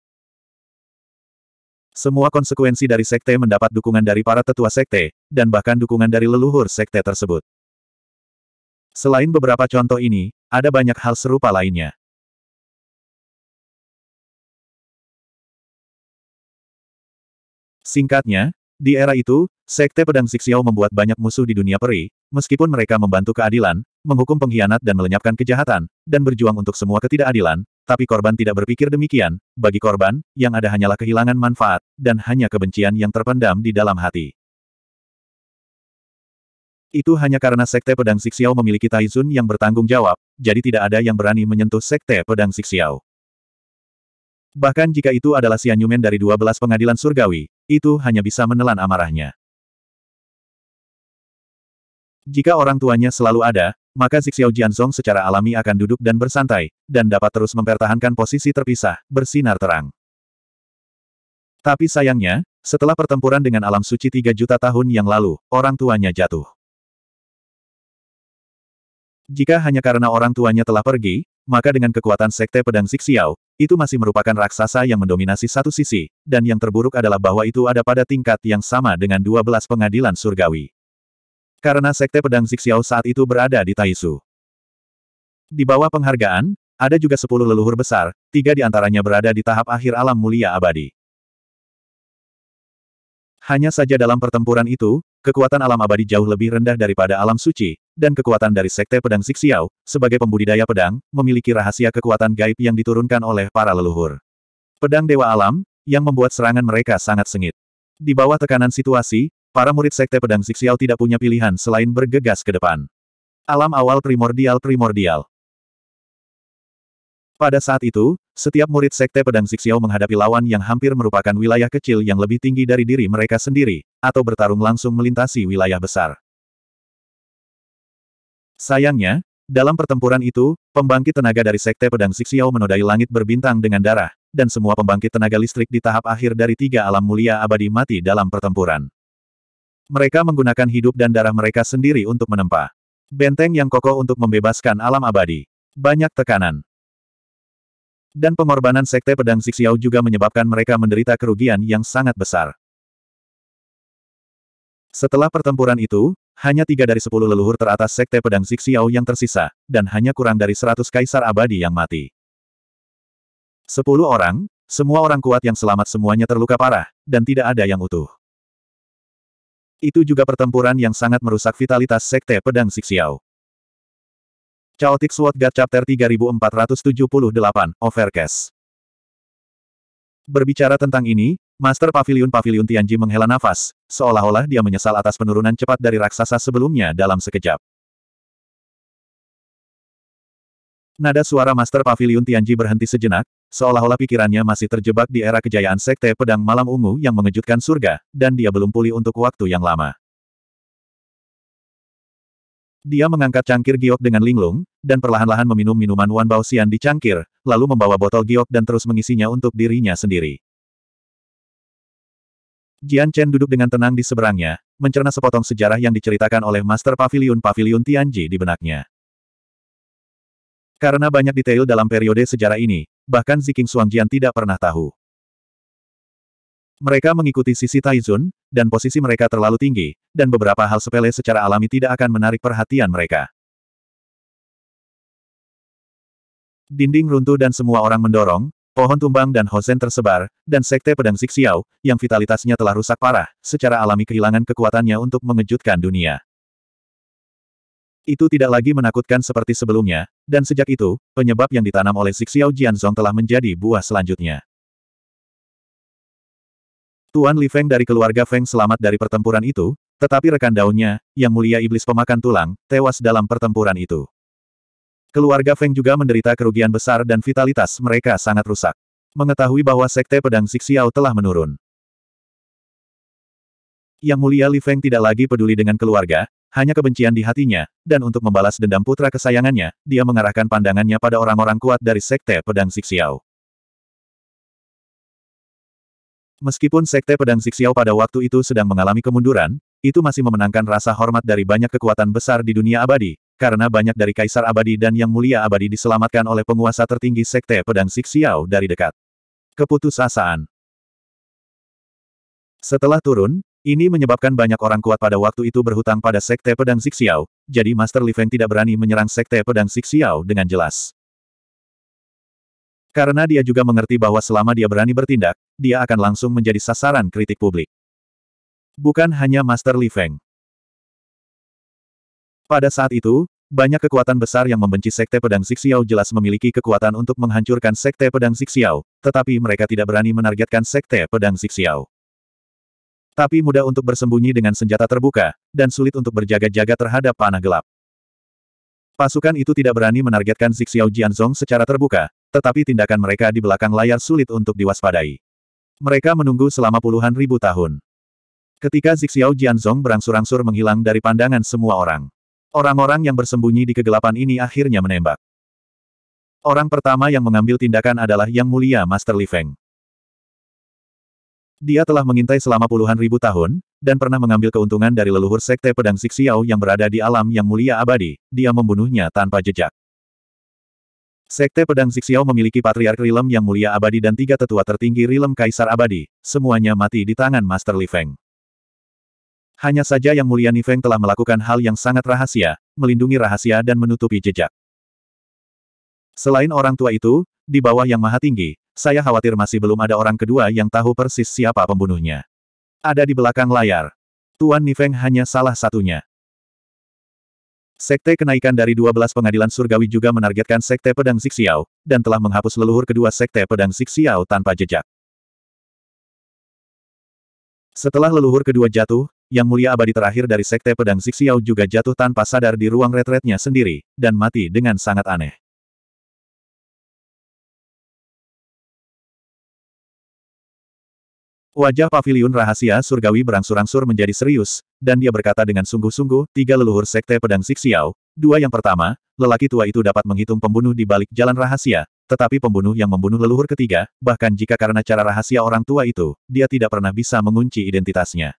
Semua konsekuensi dari sekte mendapat dukungan dari para tetua sekte, dan bahkan dukungan dari leluhur sekte tersebut. Selain beberapa contoh ini, ada banyak hal serupa lainnya. Singkatnya, di era itu, sekte pedang Zixiao membuat banyak musuh di dunia peri, meskipun mereka membantu keadilan, menghukum pengkhianat dan melenyapkan kejahatan, dan berjuang untuk semua ketidakadilan, tapi korban tidak berpikir demikian, bagi korban, yang ada hanyalah kehilangan manfaat, dan hanya kebencian yang terpendam di dalam hati. Itu hanya karena Sekte Pedang Sixiao memiliki Taizun yang bertanggung jawab, jadi tidak ada yang berani menyentuh Sekte Pedang Sixiao. Bahkan jika itu adalah Sianyumen dari 12 pengadilan surgawi, itu hanya bisa menelan amarahnya. Jika orang tuanya selalu ada, maka Zixiao Jianzong secara alami akan duduk dan bersantai, dan dapat terus mempertahankan posisi terpisah, bersinar terang. Tapi sayangnya, setelah pertempuran dengan alam suci 3 juta tahun yang lalu, orang tuanya jatuh. Jika hanya karena orang tuanya telah pergi, maka dengan kekuatan Sekte Pedang Zixiao, itu masih merupakan raksasa yang mendominasi satu sisi, dan yang terburuk adalah bahwa itu ada pada tingkat yang sama dengan 12 pengadilan surgawi karena Sekte Pedang Zixiao saat itu berada di Taisu. Di bawah penghargaan, ada juga sepuluh leluhur besar, tiga di antaranya berada di tahap akhir alam mulia abadi. Hanya saja dalam pertempuran itu, kekuatan alam abadi jauh lebih rendah daripada alam suci, dan kekuatan dari Sekte Pedang Zixiao, sebagai pembudidaya pedang, memiliki rahasia kekuatan gaib yang diturunkan oleh para leluhur. Pedang Dewa Alam, yang membuat serangan mereka sangat sengit. Di bawah tekanan situasi, Para murid Sekte Pedang Siksial tidak punya pilihan selain bergegas ke depan. Alam awal primordial-primordial. Pada saat itu, setiap murid Sekte Pedang Siksial menghadapi lawan yang hampir merupakan wilayah kecil yang lebih tinggi dari diri mereka sendiri, atau bertarung langsung melintasi wilayah besar. Sayangnya, dalam pertempuran itu, pembangkit tenaga dari Sekte Pedang Siksial menodai langit berbintang dengan darah, dan semua pembangkit tenaga listrik di tahap akhir dari tiga alam mulia abadi mati dalam pertempuran. Mereka menggunakan hidup dan darah mereka sendiri untuk menempa. Benteng yang kokoh untuk membebaskan alam abadi. Banyak tekanan. Dan pengorbanan Sekte Pedang Zixiao juga menyebabkan mereka menderita kerugian yang sangat besar. Setelah pertempuran itu, hanya tiga dari sepuluh leluhur teratas Sekte Pedang Zixiao yang tersisa, dan hanya kurang dari seratus kaisar abadi yang mati. Sepuluh orang, semua orang kuat yang selamat semuanya terluka parah, dan tidak ada yang utuh. Itu juga pertempuran yang sangat merusak vitalitas Sekte Pedang Sixiao. Chaotic Sword God Chapter 3478, Overcast Berbicara tentang ini, Master Pavilion Pavilion Tianji menghela nafas, seolah-olah dia menyesal atas penurunan cepat dari raksasa sebelumnya dalam sekejap. Nada suara Master Pavilion Tianji berhenti sejenak, seolah-olah pikirannya masih terjebak di era kejayaan Sekte Pedang Malam Ungu yang mengejutkan surga, dan dia belum pulih untuk waktu yang lama. Dia mengangkat cangkir giok dengan linglung, dan perlahan-lahan meminum minuman Wan Xian di cangkir, lalu membawa botol giok dan terus mengisinya untuk dirinya sendiri. Jian Chen duduk dengan tenang di seberangnya, mencerna sepotong sejarah yang diceritakan oleh Master Pavilion Pavilion Tianji di benaknya. Karena banyak detail dalam periode sejarah ini, bahkan Ziking Suangjian tidak pernah tahu. Mereka mengikuti sisi Taizun, dan posisi mereka terlalu tinggi, dan beberapa hal sepele secara alami tidak akan menarik perhatian mereka. Dinding runtuh dan semua orang mendorong, pohon tumbang dan hosen tersebar, dan sekte pedang Zixiao, yang vitalitasnya telah rusak parah, secara alami kehilangan kekuatannya untuk mengejutkan dunia. Itu tidak lagi menakutkan seperti sebelumnya, dan sejak itu, penyebab yang ditanam oleh Zixiao Jianzong telah menjadi buah selanjutnya. Tuan Li Feng dari keluarga Feng selamat dari pertempuran itu, tetapi rekan daunnya, yang mulia iblis pemakan tulang, tewas dalam pertempuran itu. Keluarga Feng juga menderita kerugian besar dan vitalitas mereka sangat rusak. Mengetahui bahwa sekte pedang Zixiao telah menurun. Yang mulia Li Feng tidak lagi peduli dengan keluarga, hanya kebencian di hatinya, dan untuk membalas dendam putra kesayangannya, dia mengarahkan pandangannya pada orang-orang kuat dari Sekte Pedang Siksiao. Meskipun Sekte Pedang Siksiao pada waktu itu sedang mengalami kemunduran, itu masih memenangkan rasa hormat dari banyak kekuatan besar di dunia abadi, karena banyak dari Kaisar Abadi dan Yang Mulia Abadi diselamatkan oleh penguasa tertinggi Sekte Pedang Siksiao dari dekat. Keputusasaan Setelah turun, ini menyebabkan banyak orang kuat pada waktu itu berhutang pada Sekte Pedang Zixiao, jadi Master Li Feng tidak berani menyerang Sekte Pedang Zixiao dengan jelas. Karena dia juga mengerti bahwa selama dia berani bertindak, dia akan langsung menjadi sasaran kritik publik. Bukan hanya Master Li Feng. Pada saat itu, banyak kekuatan besar yang membenci Sekte Pedang Zixiao jelas memiliki kekuatan untuk menghancurkan Sekte Pedang Zixiao, tetapi mereka tidak berani menargetkan Sekte Pedang Zixiao. Tapi mudah untuk bersembunyi dengan senjata terbuka, dan sulit untuk berjaga-jaga terhadap panah gelap. Pasukan itu tidak berani menargetkan Zixiao Jianzong secara terbuka, tetapi tindakan mereka di belakang layar sulit untuk diwaspadai. Mereka menunggu selama puluhan ribu tahun. Ketika Zixiao Jianzong berangsur-angsur menghilang dari pandangan semua orang. Orang-orang yang bersembunyi di kegelapan ini akhirnya menembak. Orang pertama yang mengambil tindakan adalah Yang Mulia Master Li Feng. Dia telah mengintai selama puluhan ribu tahun, dan pernah mengambil keuntungan dari leluhur sekte pedang Sixiao yang berada di alam yang mulia abadi, dia membunuhnya tanpa jejak. Sekte pedang Sixiao memiliki patriark Rilem yang mulia abadi dan tiga tetua tertinggi Rilem Kaisar abadi, semuanya mati di tangan Master Li Feng. Hanya saja yang mulia Feng telah melakukan hal yang sangat rahasia, melindungi rahasia dan menutupi jejak. Selain orang tua itu, di bawah yang maha tinggi, saya khawatir masih belum ada orang kedua yang tahu persis siapa pembunuhnya. Ada di belakang layar. Tuan Nifeng hanya salah satunya. Sekte kenaikan dari 12 pengadilan surgawi juga menargetkan Sekte Pedang Zixiao, dan telah menghapus leluhur kedua Sekte Pedang Zixiao tanpa jejak. Setelah leluhur kedua jatuh, yang mulia abadi terakhir dari Sekte Pedang Zixiao juga jatuh tanpa sadar di ruang retretnya sendiri, dan mati dengan sangat aneh. Wajah paviliun rahasia surgawi berangsur-angsur menjadi serius, dan dia berkata dengan sungguh-sungguh, tiga leluhur sekte pedang Siksiao, dua yang pertama, lelaki tua itu dapat menghitung pembunuh di balik jalan rahasia, tetapi pembunuh yang membunuh leluhur ketiga, bahkan jika karena cara rahasia orang tua itu, dia tidak pernah bisa mengunci identitasnya.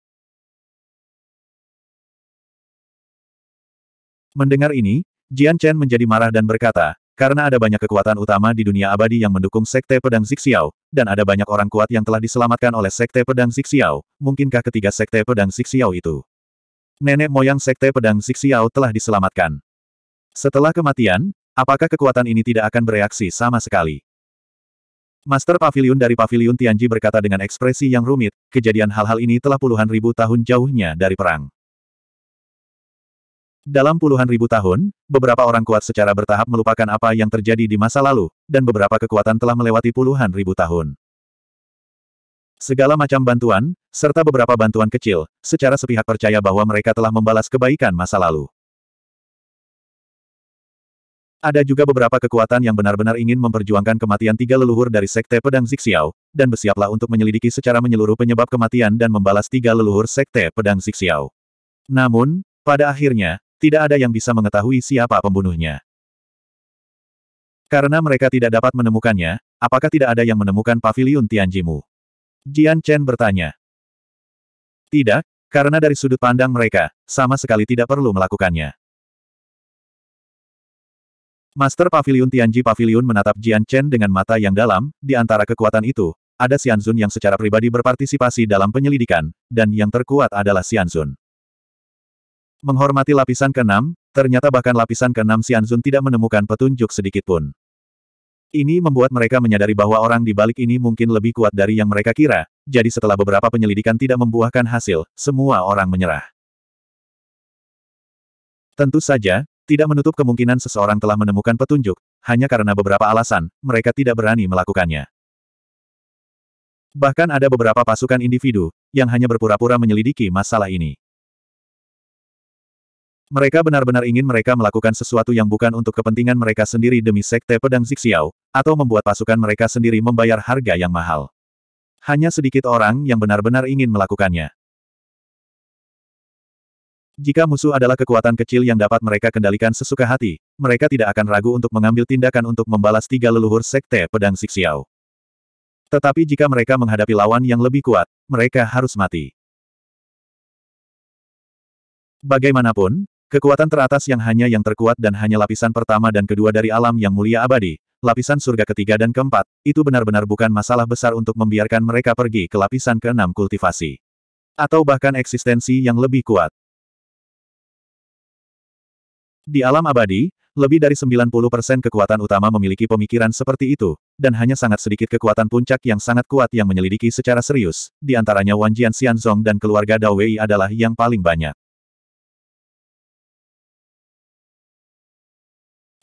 Mendengar ini, Jian Chen menjadi marah dan berkata, karena ada banyak kekuatan utama di dunia abadi yang mendukung Sekte Pedang Zixiao, dan ada banyak orang kuat yang telah diselamatkan oleh Sekte Pedang Zixiao, mungkinkah ketiga Sekte Pedang Zixiao itu? Nenek moyang Sekte Pedang Zixiao telah diselamatkan. Setelah kematian, apakah kekuatan ini tidak akan bereaksi sama sekali? Master Pavilion dari Pavilion Tianji berkata dengan ekspresi yang rumit, kejadian hal-hal ini telah puluhan ribu tahun jauhnya dari perang. Dalam puluhan ribu tahun, beberapa orang kuat secara bertahap melupakan apa yang terjadi di masa lalu, dan beberapa kekuatan telah melewati puluhan ribu tahun. Segala macam bantuan, serta beberapa bantuan kecil, secara sepihak percaya bahwa mereka telah membalas kebaikan masa lalu. Ada juga beberapa kekuatan yang benar-benar ingin memperjuangkan kematian tiga leluhur dari Sekte Pedang Zixiao, dan bersiaplah untuk menyelidiki secara menyeluruh penyebab kematian dan membalas tiga leluhur Sekte Pedang Zixiao. Namun, pada akhirnya, tidak ada yang bisa mengetahui siapa pembunuhnya. Karena mereka tidak dapat menemukannya, apakah tidak ada yang menemukan pavilion Tianjimu? Jian Chen bertanya. Tidak, karena dari sudut pandang mereka, sama sekali tidak perlu melakukannya. Master Pavilion Tianji Pavilion menatap Jian Chen dengan mata yang dalam, di antara kekuatan itu, ada Xianzun yang secara pribadi berpartisipasi dalam penyelidikan, dan yang terkuat adalah Xianzun. Menghormati lapisan keenam, ternyata bahkan lapisan keenam Xianzun tidak menemukan petunjuk sedikitpun. Ini membuat mereka menyadari bahwa orang di balik ini mungkin lebih kuat dari yang mereka kira, jadi setelah beberapa penyelidikan tidak membuahkan hasil, semua orang menyerah. Tentu saja, tidak menutup kemungkinan seseorang telah menemukan petunjuk, hanya karena beberapa alasan, mereka tidak berani melakukannya. Bahkan ada beberapa pasukan individu, yang hanya berpura-pura menyelidiki masalah ini. Mereka benar-benar ingin mereka melakukan sesuatu yang bukan untuk kepentingan mereka sendiri demi Sekte Pedang Zixiao, atau membuat pasukan mereka sendiri membayar harga yang mahal. Hanya sedikit orang yang benar-benar ingin melakukannya. Jika musuh adalah kekuatan kecil yang dapat mereka kendalikan sesuka hati, mereka tidak akan ragu untuk mengambil tindakan untuk membalas tiga leluhur Sekte Pedang Zixiao. Tetapi jika mereka menghadapi lawan yang lebih kuat, mereka harus mati. Bagaimanapun, Kekuatan teratas yang hanya yang terkuat dan hanya lapisan pertama dan kedua dari alam yang mulia abadi, lapisan surga ketiga dan keempat, itu benar-benar bukan masalah besar untuk membiarkan mereka pergi ke lapisan keenam kultivasi. Atau bahkan eksistensi yang lebih kuat. Di alam abadi, lebih dari 90% kekuatan utama memiliki pemikiran seperti itu, dan hanya sangat sedikit kekuatan puncak yang sangat kuat yang menyelidiki secara serius, di antaranya Wanjian Jian Xianzong dan keluarga Dao Wei adalah yang paling banyak.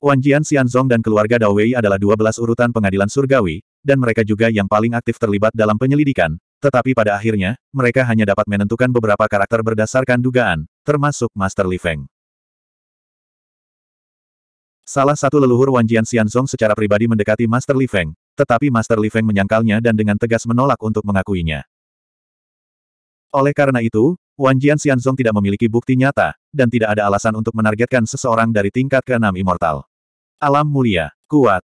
Wan Jian Xianzong dan keluarga Dao Wei adalah 12 urutan pengadilan surgawi, dan mereka juga yang paling aktif terlibat dalam penyelidikan, tetapi pada akhirnya, mereka hanya dapat menentukan beberapa karakter berdasarkan dugaan, termasuk Master Li Feng. Salah satu leluhur Wan Jian Xianzong secara pribadi mendekati Master Li Feng, tetapi Master Li Feng menyangkalnya dan dengan tegas menolak untuk mengakuinya. Oleh karena itu, Wan Jian Xianzong tidak memiliki bukti nyata, dan tidak ada alasan untuk menargetkan seseorang dari tingkat keenam 6 immortal. Alam mulia, kuat.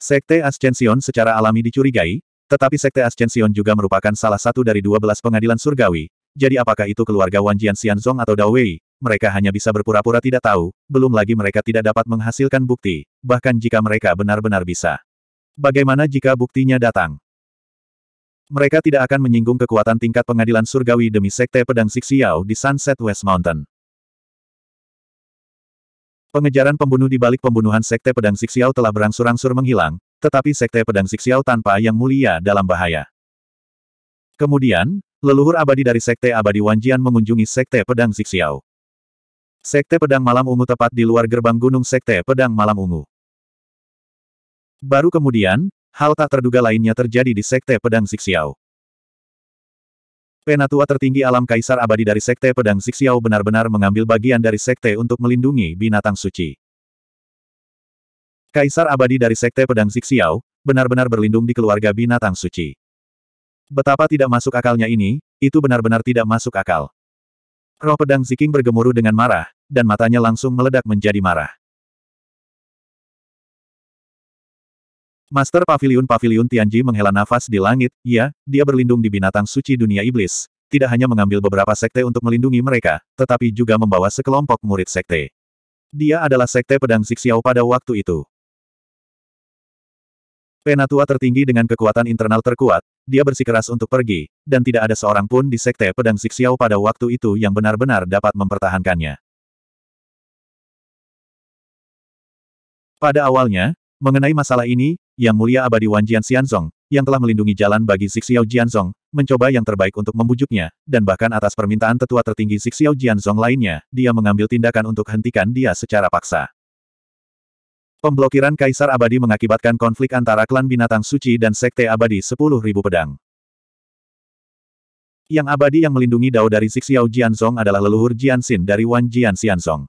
Sekte Ascension secara alami dicurigai, tetapi Sekte Ascension juga merupakan salah satu dari dua belas pengadilan surgawi, jadi apakah itu keluarga Wan Jian Xianzong atau Dao Wei, mereka hanya bisa berpura-pura tidak tahu, belum lagi mereka tidak dapat menghasilkan bukti, bahkan jika mereka benar-benar bisa. Bagaimana jika buktinya datang? Mereka tidak akan menyinggung kekuatan tingkat pengadilan surgawi demi sekte pedang Siksiao di Sunset West Mountain. Pengejaran pembunuh di balik pembunuhan Sekte Pedang Siksiao telah berangsur-angsur menghilang, tetapi Sekte Pedang Siksiao tanpa yang mulia dalam bahaya. Kemudian, leluhur abadi dari Sekte Abadi Wanjian mengunjungi Sekte Pedang Siksiao. Sekte Pedang Malam Ungu tepat di luar gerbang gunung Sekte Pedang Malam Ungu. Baru kemudian, hal tak terduga lainnya terjadi di Sekte Pedang Siksiao. Penatua tertinggi alam Kaisar Abadi dari Sekte Pedang Zixiao benar-benar mengambil bagian dari Sekte untuk melindungi binatang suci. Kaisar Abadi dari Sekte Pedang Zixiao, benar-benar berlindung di keluarga binatang suci. Betapa tidak masuk akalnya ini, itu benar-benar tidak masuk akal. Roh pedang Ziking bergemuruh dengan marah, dan matanya langsung meledak menjadi marah. Master Pavilion Pavilion Tianji menghela nafas di langit, ya, dia berlindung di binatang suci dunia iblis. Tidak hanya mengambil beberapa sekte untuk melindungi mereka, tetapi juga membawa sekelompok murid sekte. Dia adalah sekte pedang Zixiao pada waktu itu. Penatua tertinggi dengan kekuatan internal terkuat, dia bersikeras untuk pergi, dan tidak ada seorang pun di sekte pedang Zixiao pada waktu itu yang benar-benar dapat mempertahankannya. Pada awalnya, mengenai masalah ini, yang Mulia Abadi Wan Jian Xianzong, yang telah melindungi jalan bagi Xixiao Jianzong, mencoba yang terbaik untuk membujuknya, dan bahkan atas permintaan tetua tertinggi Xixiao Jianzong lainnya, dia mengambil tindakan untuk hentikan dia secara paksa. Pemblokiran Kaisar Abadi mengakibatkan konflik antara klan binatang suci dan Sekte Abadi 10.000 pedang. Yang abadi yang melindungi Dao dari Xixiao Jianzong adalah leluhur Jianxin dari Wan Jian Xianzong.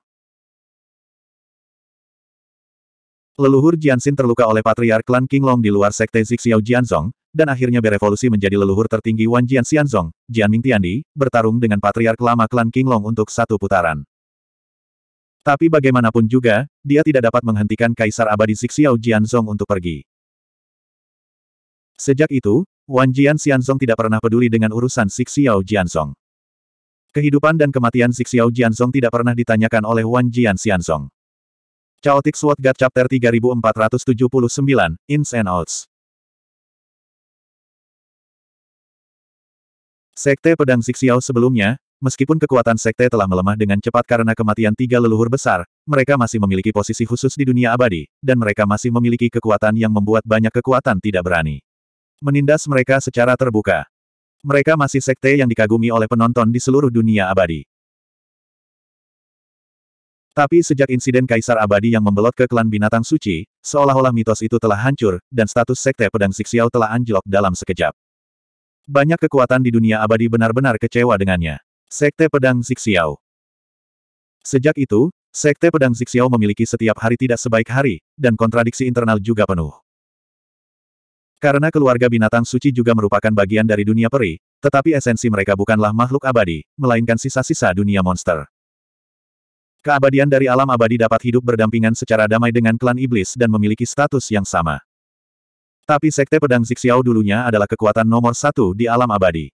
Leluhur Jianxin terluka oleh Patriark Klan Qinglong di luar Sekte Zixiao Jianzong, dan akhirnya berevolusi menjadi leluhur tertinggi Wan Jian Xianzong, Jian Tiandi, bertarung dengan Patriark lama Klan Qinglong untuk satu putaran. Tapi bagaimanapun juga, dia tidak dapat menghentikan Kaisar Abadi Zixiao Jianzong untuk pergi. Sejak itu, Wan Jian Xianzong tidak pernah peduli dengan urusan Zixiao Jianzong. Kehidupan dan kematian Zixiao Jianzong tidak pernah ditanyakan oleh Wan Jian Xianzong. Chaotic Sword God Chapter 3479, Ins and Outs. Sekte Pedang Zixiao sebelumnya, meskipun kekuatan sekte telah melemah dengan cepat karena kematian tiga leluhur besar, mereka masih memiliki posisi khusus di dunia abadi, dan mereka masih memiliki kekuatan yang membuat banyak kekuatan tidak berani. Menindas mereka secara terbuka. Mereka masih sekte yang dikagumi oleh penonton di seluruh dunia abadi. Tapi sejak insiden Kaisar Abadi yang membelot ke klan binatang suci, seolah-olah mitos itu telah hancur, dan status sekte pedang Siksiao telah anjlok dalam sekejap. Banyak kekuatan di dunia abadi benar-benar kecewa dengannya. Sekte Pedang Siksiao Sejak itu, Sekte Pedang Siksiao memiliki setiap hari tidak sebaik hari, dan kontradiksi internal juga penuh. Karena keluarga binatang suci juga merupakan bagian dari dunia peri, tetapi esensi mereka bukanlah makhluk abadi, melainkan sisa-sisa dunia monster. Keabadian dari alam abadi dapat hidup berdampingan secara damai dengan klan iblis dan memiliki status yang sama. Tapi sekte pedang Zixiao dulunya adalah kekuatan nomor satu di alam abadi.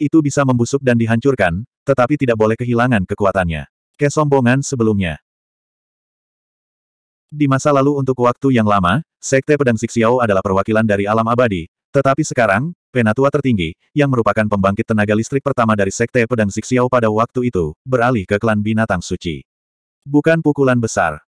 Itu bisa membusuk dan dihancurkan, tetapi tidak boleh kehilangan kekuatannya. Kesombongan sebelumnya. Di masa lalu untuk waktu yang lama, Sekte Pedang Zixiao adalah perwakilan dari alam abadi, tetapi sekarang, penatua tertinggi, yang merupakan pembangkit tenaga listrik pertama dari Sekte Pedang Zixiao pada waktu itu, beralih ke klan binatang suci. Bukan pukulan besar.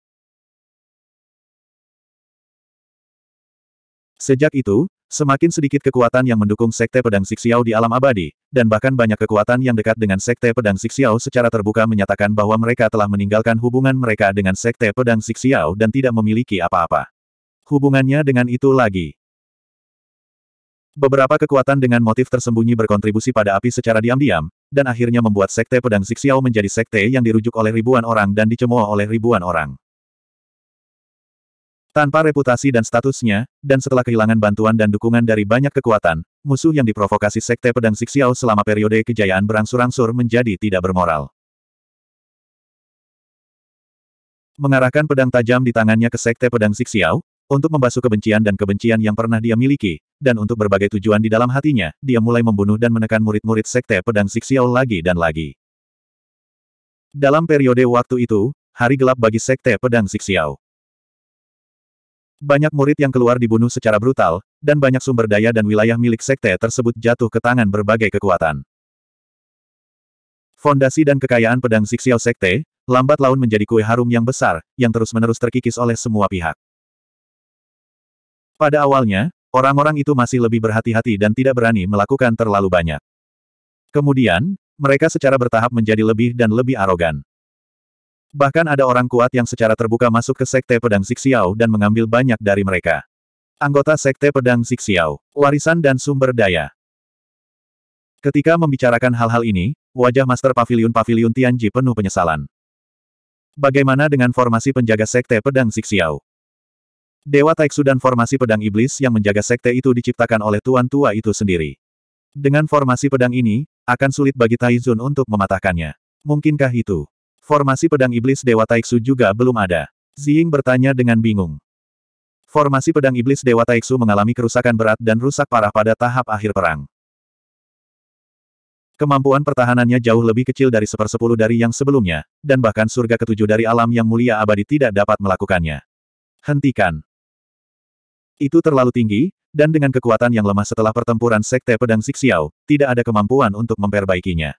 Sejak itu, semakin sedikit kekuatan yang mendukung Sekte Pedang Zixiao di alam abadi, dan bahkan banyak kekuatan yang dekat dengan Sekte Pedang Zixiao secara terbuka menyatakan bahwa mereka telah meninggalkan hubungan mereka dengan Sekte Pedang Zixiao dan tidak memiliki apa-apa. Hubungannya dengan itu lagi. Beberapa kekuatan dengan motif tersembunyi berkontribusi pada api secara diam-diam, dan akhirnya membuat Sekte Pedang Zixiao menjadi sekte yang dirujuk oleh ribuan orang dan dicemooh oleh ribuan orang. Tanpa reputasi dan statusnya, dan setelah kehilangan bantuan dan dukungan dari banyak kekuatan, musuh yang diprovokasi Sekte Pedang Zixiao selama periode kejayaan berangsur-angsur menjadi tidak bermoral. Mengarahkan pedang tajam di tangannya ke Sekte Pedang Zixiao, untuk membasuh kebencian dan kebencian yang pernah dia miliki, dan untuk berbagai tujuan di dalam hatinya, dia mulai membunuh dan menekan murid-murid sekte pedang Sixiao lagi dan lagi. Dalam periode waktu itu, hari gelap bagi sekte pedang Sixiao. Banyak murid yang keluar dibunuh secara brutal, dan banyak sumber daya dan wilayah milik sekte tersebut jatuh ke tangan berbagai kekuatan. Fondasi dan kekayaan pedang Sixiao Sekte, lambat laun menjadi kue harum yang besar, yang terus-menerus terkikis oleh semua pihak. Pada awalnya, orang-orang itu masih lebih berhati-hati dan tidak berani melakukan terlalu banyak. Kemudian, mereka secara bertahap menjadi lebih dan lebih arogan. Bahkan ada orang kuat yang secara terbuka masuk ke Sekte Pedang Zixiao dan mengambil banyak dari mereka. Anggota Sekte Pedang Zixiao, Warisan dan Sumber Daya Ketika membicarakan hal-hal ini, wajah Master Pavilion-Pavilion Tianji penuh penyesalan. Bagaimana dengan formasi penjaga Sekte Pedang Zixiao? Dewa Taiksu dan formasi pedang iblis yang menjaga sekte itu diciptakan oleh Tuan Tua itu sendiri. Dengan formasi pedang ini, akan sulit bagi Taizun untuk mematahkannya. Mungkinkah itu? Formasi pedang iblis Dewa Taiksu juga belum ada. Ziying bertanya dengan bingung. Formasi pedang iblis Dewa Taiksu mengalami kerusakan berat dan rusak parah pada tahap akhir perang. Kemampuan pertahanannya jauh lebih kecil dari sepersepuluh dari yang sebelumnya, dan bahkan surga ketujuh dari alam yang mulia abadi tidak dapat melakukannya. Hentikan. Itu terlalu tinggi, dan dengan kekuatan yang lemah setelah pertempuran Sekte Pedang Siksiao, tidak ada kemampuan untuk memperbaikinya.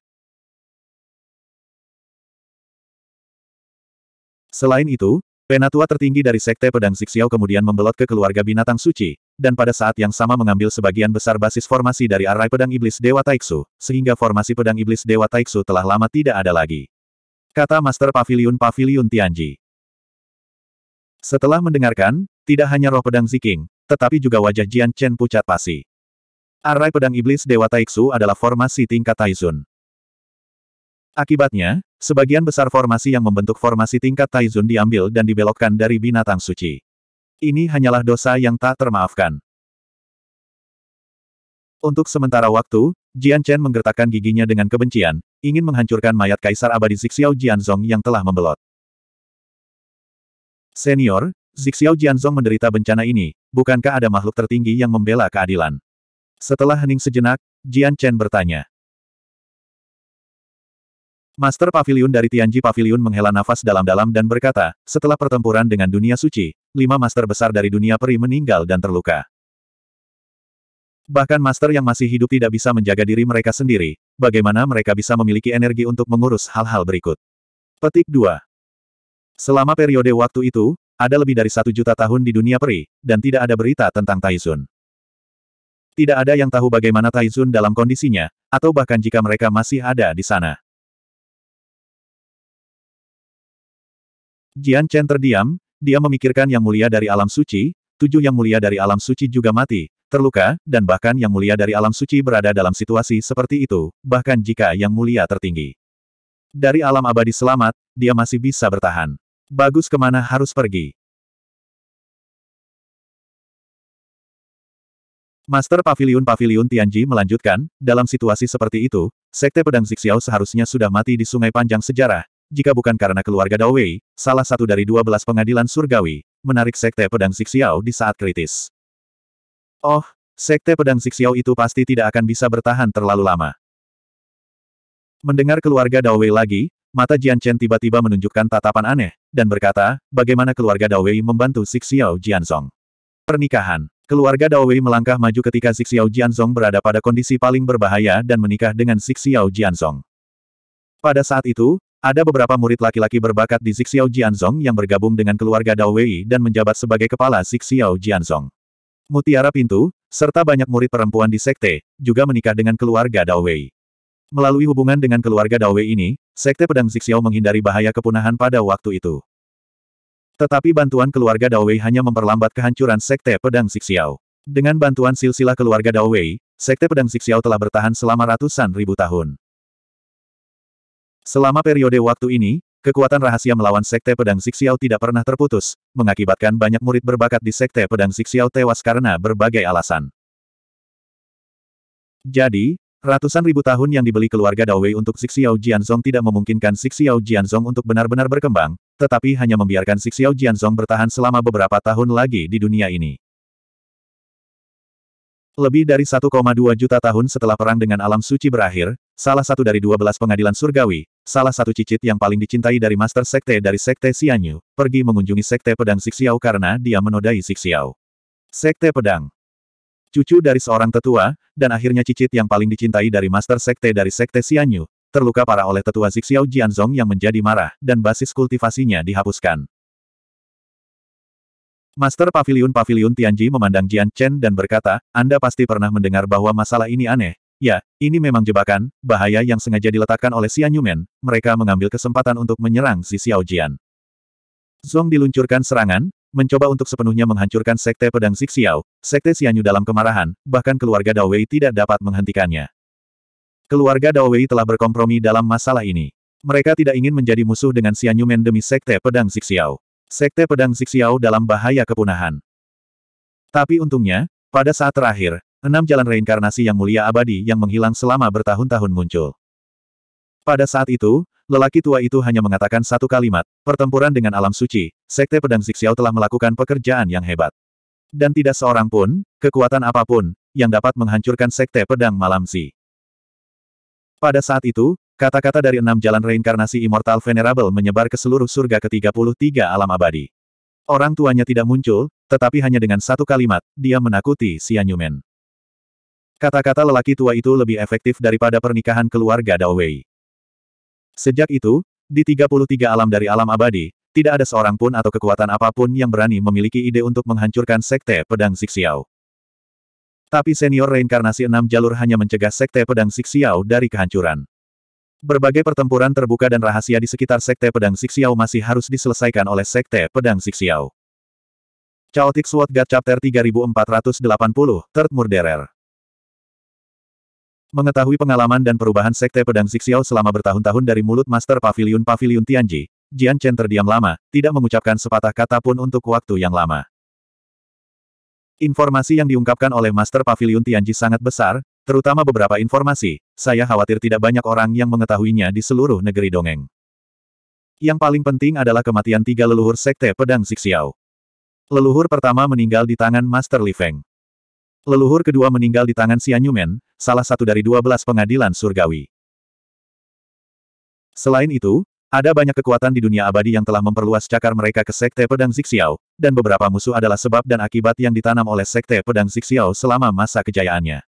Selain itu, penatua tertinggi dari Sekte Pedang Siksiao kemudian membelot ke keluarga binatang suci, dan pada saat yang sama mengambil sebagian besar basis formasi dari arai pedang iblis Dewa Taiksu, sehingga formasi pedang iblis Dewa Taiksu telah lama tidak ada lagi. Kata Master Pavilion Pavilion Tianji. Setelah mendengarkan, tidak hanya roh pedang Ziking, tetapi juga wajah Jian Chen pucat pasi. Arai pedang iblis Dewa Taiksu adalah formasi tingkat Taizun. Akibatnya, sebagian besar formasi yang membentuk formasi tingkat Taizun diambil dan dibelokkan dari binatang suci. Ini hanyalah dosa yang tak termaafkan. Untuk sementara waktu, Jian Chen menggertakkan giginya dengan kebencian, ingin menghancurkan mayat Kaisar Abadi Zixiao Jianzong yang telah membelot. Senior, Zixiao Jianzong menderita bencana ini, bukankah ada makhluk tertinggi yang membela keadilan? Setelah hening sejenak, Jian Chen bertanya. Master Pavilion dari Tianji Pavilion menghela nafas dalam-dalam dan berkata, setelah pertempuran dengan dunia suci, lima master besar dari dunia peri meninggal dan terluka. Bahkan master yang masih hidup tidak bisa menjaga diri mereka sendiri, bagaimana mereka bisa memiliki energi untuk mengurus hal-hal berikut. Petik 2. Selama periode waktu itu, ada lebih dari satu juta tahun di dunia peri, dan tidak ada berita tentang Taizun. Tidak ada yang tahu bagaimana Taizun dalam kondisinya, atau bahkan jika mereka masih ada di sana. Jian Chen terdiam, dia memikirkan yang mulia dari alam suci, tujuh yang mulia dari alam suci juga mati, terluka, dan bahkan yang mulia dari alam suci berada dalam situasi seperti itu, bahkan jika yang mulia tertinggi. Dari alam abadi selamat, dia masih bisa bertahan. Bagus kemana harus pergi. Master Pavilion Pavilion Tianji melanjutkan, dalam situasi seperti itu, Sekte Pedang Zixiao seharusnya sudah mati di Sungai Panjang Sejarah, jika bukan karena keluarga Dawei, salah satu dari dua belas pengadilan surgawi, menarik Sekte Pedang Zixiao di saat kritis. Oh, Sekte Pedang Zixiao itu pasti tidak akan bisa bertahan terlalu lama. Mendengar keluarga Dawei lagi, Mata Jian Chen tiba-tiba menunjukkan tatapan aneh, dan berkata, bagaimana keluarga Dawei membantu Sixiao Xiao Jianzong. Pernikahan Keluarga Dawei melangkah maju ketika Sixiao Xiao Jianzong berada pada kondisi paling berbahaya dan menikah dengan Sixiao Xiao Jianzong. Pada saat itu, ada beberapa murid laki-laki berbakat di Sixiao Xiao Jianzong yang bergabung dengan keluarga Dawei dan menjabat sebagai kepala Sixiao Xiao Jianzong. Mutiara Pintu, serta banyak murid perempuan di sekte, juga menikah dengan keluarga Dawei. Melalui hubungan dengan keluarga Dawei ini, Sekte Pedang Zixiao menghindari bahaya kepunahan pada waktu itu. Tetapi bantuan keluarga Dawei hanya memperlambat kehancuran Sekte Pedang Zixiao. Dengan bantuan silsilah keluarga Dawei, Sekte Pedang Zixiao telah bertahan selama ratusan ribu tahun. Selama periode waktu ini, kekuatan rahasia melawan Sekte Pedang Zixiao tidak pernah terputus, mengakibatkan banyak murid berbakat di Sekte Pedang Zixiao tewas karena berbagai alasan. Jadi, Ratusan ribu tahun yang dibeli keluarga Dawei untuk Xixiao Jianzong tidak memungkinkan Xixiao Jianzong untuk benar-benar berkembang, tetapi hanya membiarkan Xixiao Jianzong bertahan selama beberapa tahun lagi di dunia ini. Lebih dari 1,2 juta tahun setelah perang dengan alam suci berakhir, salah satu dari 12 pengadilan surgawi, salah satu cicit yang paling dicintai dari Master Sekte dari Sekte Xianyu, pergi mengunjungi Sekte Pedang Sixiao karena dia menodai Sixiao. Sekte Pedang Cucu dari seorang tetua, dan akhirnya cicit yang paling dicintai dari Master Sekte dari Sekte Xianyu, terluka parah oleh tetua Zixiao Jianzong yang menjadi marah, dan basis kultivasinya dihapuskan. Master Pavilion-Pavilion Tianji memandang Jian Chen dan berkata, Anda pasti pernah mendengar bahwa masalah ini aneh. Ya, ini memang jebakan, bahaya yang sengaja diletakkan oleh Xian Yumen, mereka mengambil kesempatan untuk menyerang Zixiao Jian. Zong diluncurkan serangan, mencoba untuk sepenuhnya menghancurkan Sekte Pedang Zixiao, Sekte Xianyu dalam kemarahan, bahkan keluarga Dawei tidak dapat menghentikannya. Keluarga Dawei telah berkompromi dalam masalah ini. Mereka tidak ingin menjadi musuh dengan Xianyu Men demi Sekte Pedang Zixiao. Sekte Pedang Zixiao dalam bahaya kepunahan. Tapi untungnya, pada saat terakhir, enam jalan reinkarnasi yang mulia abadi yang menghilang selama bertahun-tahun muncul. Pada saat itu, lelaki tua itu hanya mengatakan satu kalimat, pertempuran dengan alam suci, Sekte Pedang Zixiao telah melakukan pekerjaan yang hebat. Dan tidak seorang pun, kekuatan apapun, yang dapat menghancurkan Sekte Pedang Malam Zi. Pada saat itu, kata-kata dari enam jalan reinkarnasi Immortal Venerable menyebar ke seluruh surga ke-33 alam abadi. Orang tuanya tidak muncul, tetapi hanya dengan satu kalimat, dia menakuti Sianyumen. Kata-kata lelaki tua itu lebih efektif daripada pernikahan keluarga Dao Wei. Sejak itu, di 33 alam dari alam abadi, tidak ada seorang pun atau kekuatan apapun yang berani memiliki ide untuk menghancurkan Sekte Pedang Siksiao. Tapi senior reinkarnasi enam jalur hanya mencegah Sekte Pedang Siksiao dari kehancuran. Berbagai pertempuran terbuka dan rahasia di sekitar Sekte Pedang Siksiao masih harus diselesaikan oleh Sekte Pedang Siksiao. Chaotic Sword God Chapter 3480, Third Murderer Mengetahui pengalaman dan perubahan Sekte Pedang Zixiao selama bertahun-tahun dari mulut Master Pavilion Pavilion Tianji, Jian Chen terdiam lama, tidak mengucapkan sepatah kata pun untuk waktu yang lama. Informasi yang diungkapkan oleh Master Pavilion Tianji sangat besar, terutama beberapa informasi, saya khawatir tidak banyak orang yang mengetahuinya di seluruh negeri dongeng. Yang paling penting adalah kematian tiga leluhur Sekte Pedang Zixiao. Leluhur pertama meninggal di tangan Master Li Feng. Leluhur kedua meninggal di tangan Sianyumen, salah satu dari dua belas pengadilan surgawi. Selain itu, ada banyak kekuatan di dunia abadi yang telah memperluas cakar mereka ke Sekte Pedang Zixiao, dan beberapa musuh adalah sebab dan akibat yang ditanam oleh Sekte Pedang Zixiao selama masa kejayaannya.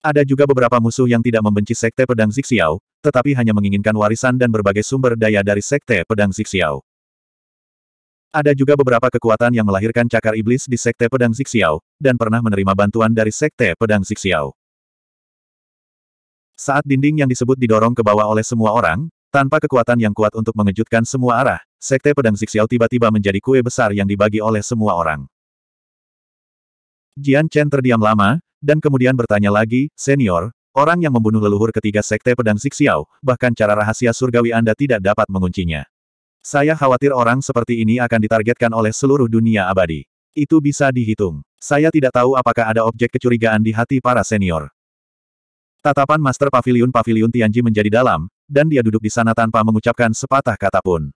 Ada juga beberapa musuh yang tidak membenci Sekte Pedang Zixiao, tetapi hanya menginginkan warisan dan berbagai sumber daya dari Sekte Pedang Zixiao. Ada juga beberapa kekuatan yang melahirkan cakar iblis di Sekte Pedang Zixiao, dan pernah menerima bantuan dari Sekte Pedang Zixiao. Saat dinding yang disebut didorong ke bawah oleh semua orang, tanpa kekuatan yang kuat untuk mengejutkan semua arah, Sekte Pedang Zixiao tiba-tiba menjadi kue besar yang dibagi oleh semua orang. Jian Chen terdiam lama, dan kemudian bertanya lagi, Senior, orang yang membunuh leluhur ketiga Sekte Pedang Zixiao, bahkan cara rahasia surgawi Anda tidak dapat menguncinya. Saya khawatir orang seperti ini akan ditargetkan oleh seluruh dunia abadi. Itu bisa dihitung. Saya tidak tahu apakah ada objek kecurigaan di hati para senior. Tatapan Master Pavilion Pavilion Tianji menjadi dalam, dan dia duduk di sana tanpa mengucapkan sepatah kata pun.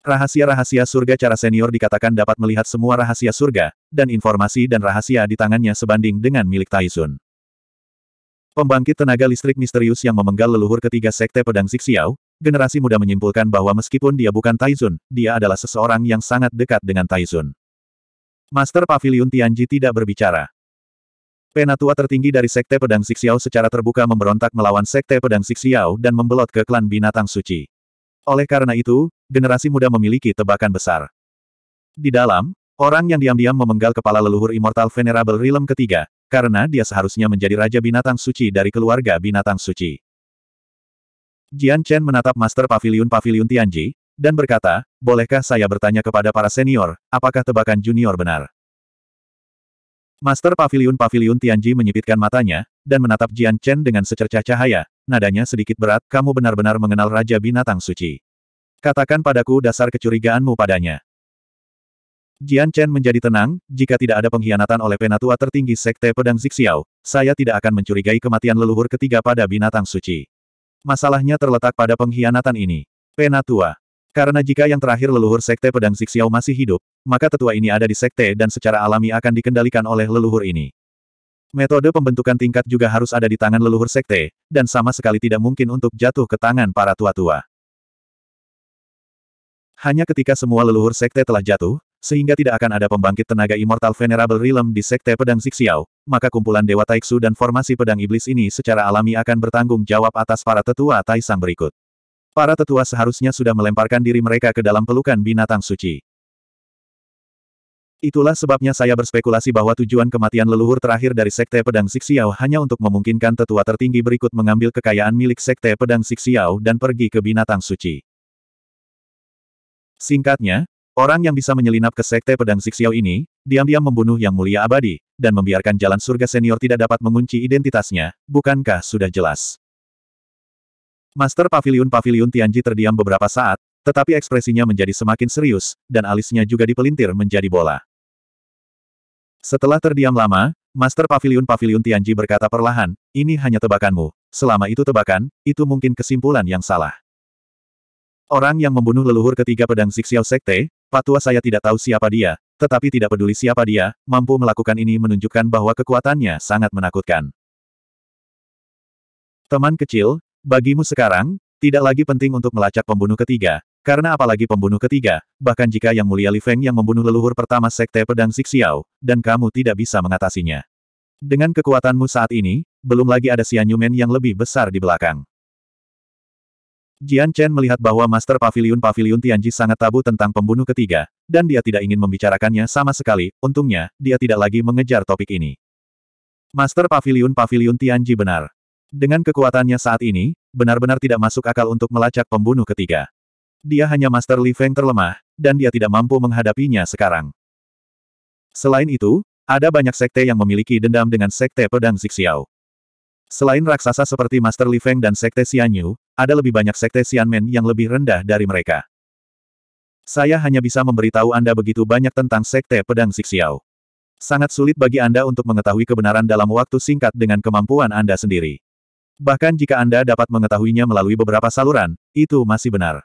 Rahasia-rahasia surga cara senior dikatakan dapat melihat semua rahasia surga, dan informasi dan rahasia di tangannya sebanding dengan milik Taisun. Pembangkit tenaga listrik misterius yang memenggal leluhur ketiga sekte pedang Zixiao, Generasi muda menyimpulkan bahwa meskipun dia bukan Taizun, dia adalah seseorang yang sangat dekat dengan Taizun. Master Pavilion Tianji tidak berbicara. Penatua tertinggi dari Sekte Pedang Sixiao secara terbuka memberontak melawan Sekte Pedang Sixiao dan membelot ke klan binatang suci. Oleh karena itu, generasi muda memiliki tebakan besar. Di dalam, orang yang diam-diam memenggal kepala leluhur Immortal Venerable Realm ketiga, karena dia seharusnya menjadi Raja Binatang Suci dari keluarga Binatang Suci. Jian Chen menatap Master Pavilion-Pavilion Tianji, dan berkata, bolehkah saya bertanya kepada para senior, apakah tebakan junior benar? Master Pavilion-Pavilion Tianji menyipitkan matanya, dan menatap Jian Chen dengan secercah cahaya, nadanya sedikit berat, kamu benar-benar mengenal Raja Binatang Suci. Katakan padaku dasar kecurigaanmu padanya. Jian Chen menjadi tenang, jika tidak ada pengkhianatan oleh penatua tertinggi Sekte Pedang Zixiao, saya tidak akan mencurigai kematian leluhur ketiga pada binatang suci. Masalahnya terletak pada pengkhianatan ini. Penatua. Karena jika yang terakhir leluhur Sekte Pedang Siksiao masih hidup, maka tetua ini ada di Sekte dan secara alami akan dikendalikan oleh leluhur ini. Metode pembentukan tingkat juga harus ada di tangan leluhur Sekte, dan sama sekali tidak mungkin untuk jatuh ke tangan para tua-tua. Hanya ketika semua leluhur sekte telah jatuh, sehingga tidak akan ada pembangkit tenaga Immortal Venerable Realm di Sekte Pedang Zixiao, maka kumpulan Dewa Taiksu dan formasi Pedang Iblis ini secara alami akan bertanggung jawab atas para tetua Taisang berikut. Para tetua seharusnya sudah melemparkan diri mereka ke dalam pelukan binatang suci. Itulah sebabnya saya berspekulasi bahwa tujuan kematian leluhur terakhir dari Sekte Pedang Zixiao hanya untuk memungkinkan tetua tertinggi berikut mengambil kekayaan milik Sekte Pedang Zixiao dan pergi ke binatang suci. Singkatnya, Orang yang bisa menyelinap ke sekte pedang Zixiao ini, diam-diam membunuh yang mulia abadi, dan membiarkan jalan surga senior tidak dapat mengunci identitasnya, bukankah sudah jelas? Master Pavilion Pavilion Tianji terdiam beberapa saat, tetapi ekspresinya menjadi semakin serius, dan alisnya juga dipelintir menjadi bola. Setelah terdiam lama, Master Pavilion Pavilion Tianji berkata perlahan, ini hanya tebakanmu, selama itu tebakan, itu mungkin kesimpulan yang salah. Orang yang membunuh leluhur ketiga pedang Zixiao Sekte, Patwa saya tidak tahu siapa dia, tetapi tidak peduli siapa dia, mampu melakukan ini menunjukkan bahwa kekuatannya sangat menakutkan. Teman kecil, bagimu sekarang, tidak lagi penting untuk melacak pembunuh ketiga, karena apalagi pembunuh ketiga, bahkan jika Yang Mulia Li Feng yang membunuh leluhur pertama Sekte Pedang Sixiao, dan kamu tidak bisa mengatasinya. Dengan kekuatanmu saat ini, belum lagi ada Xianyumen yang lebih besar di belakang. Jian Chen melihat bahwa Master Pavilion Pavilion Tianji sangat tabu tentang pembunuh ketiga, dan dia tidak ingin membicarakannya sama sekali, untungnya, dia tidak lagi mengejar topik ini. Master Pavilion Pavilion Tianji benar. Dengan kekuatannya saat ini, benar-benar tidak masuk akal untuk melacak pembunuh ketiga. Dia hanya Master Li Feng terlemah, dan dia tidak mampu menghadapinya sekarang. Selain itu, ada banyak sekte yang memiliki dendam dengan sekte pedang Zixiao. Selain raksasa seperti Master Li Feng dan Sekte Xianyu, ada lebih banyak Sekte Xianmen yang lebih rendah dari mereka. Saya hanya bisa memberitahu Anda begitu banyak tentang Sekte Pedang Sixiao. Sangat sulit bagi Anda untuk mengetahui kebenaran dalam waktu singkat dengan kemampuan Anda sendiri. Bahkan jika Anda dapat mengetahuinya melalui beberapa saluran, itu masih benar.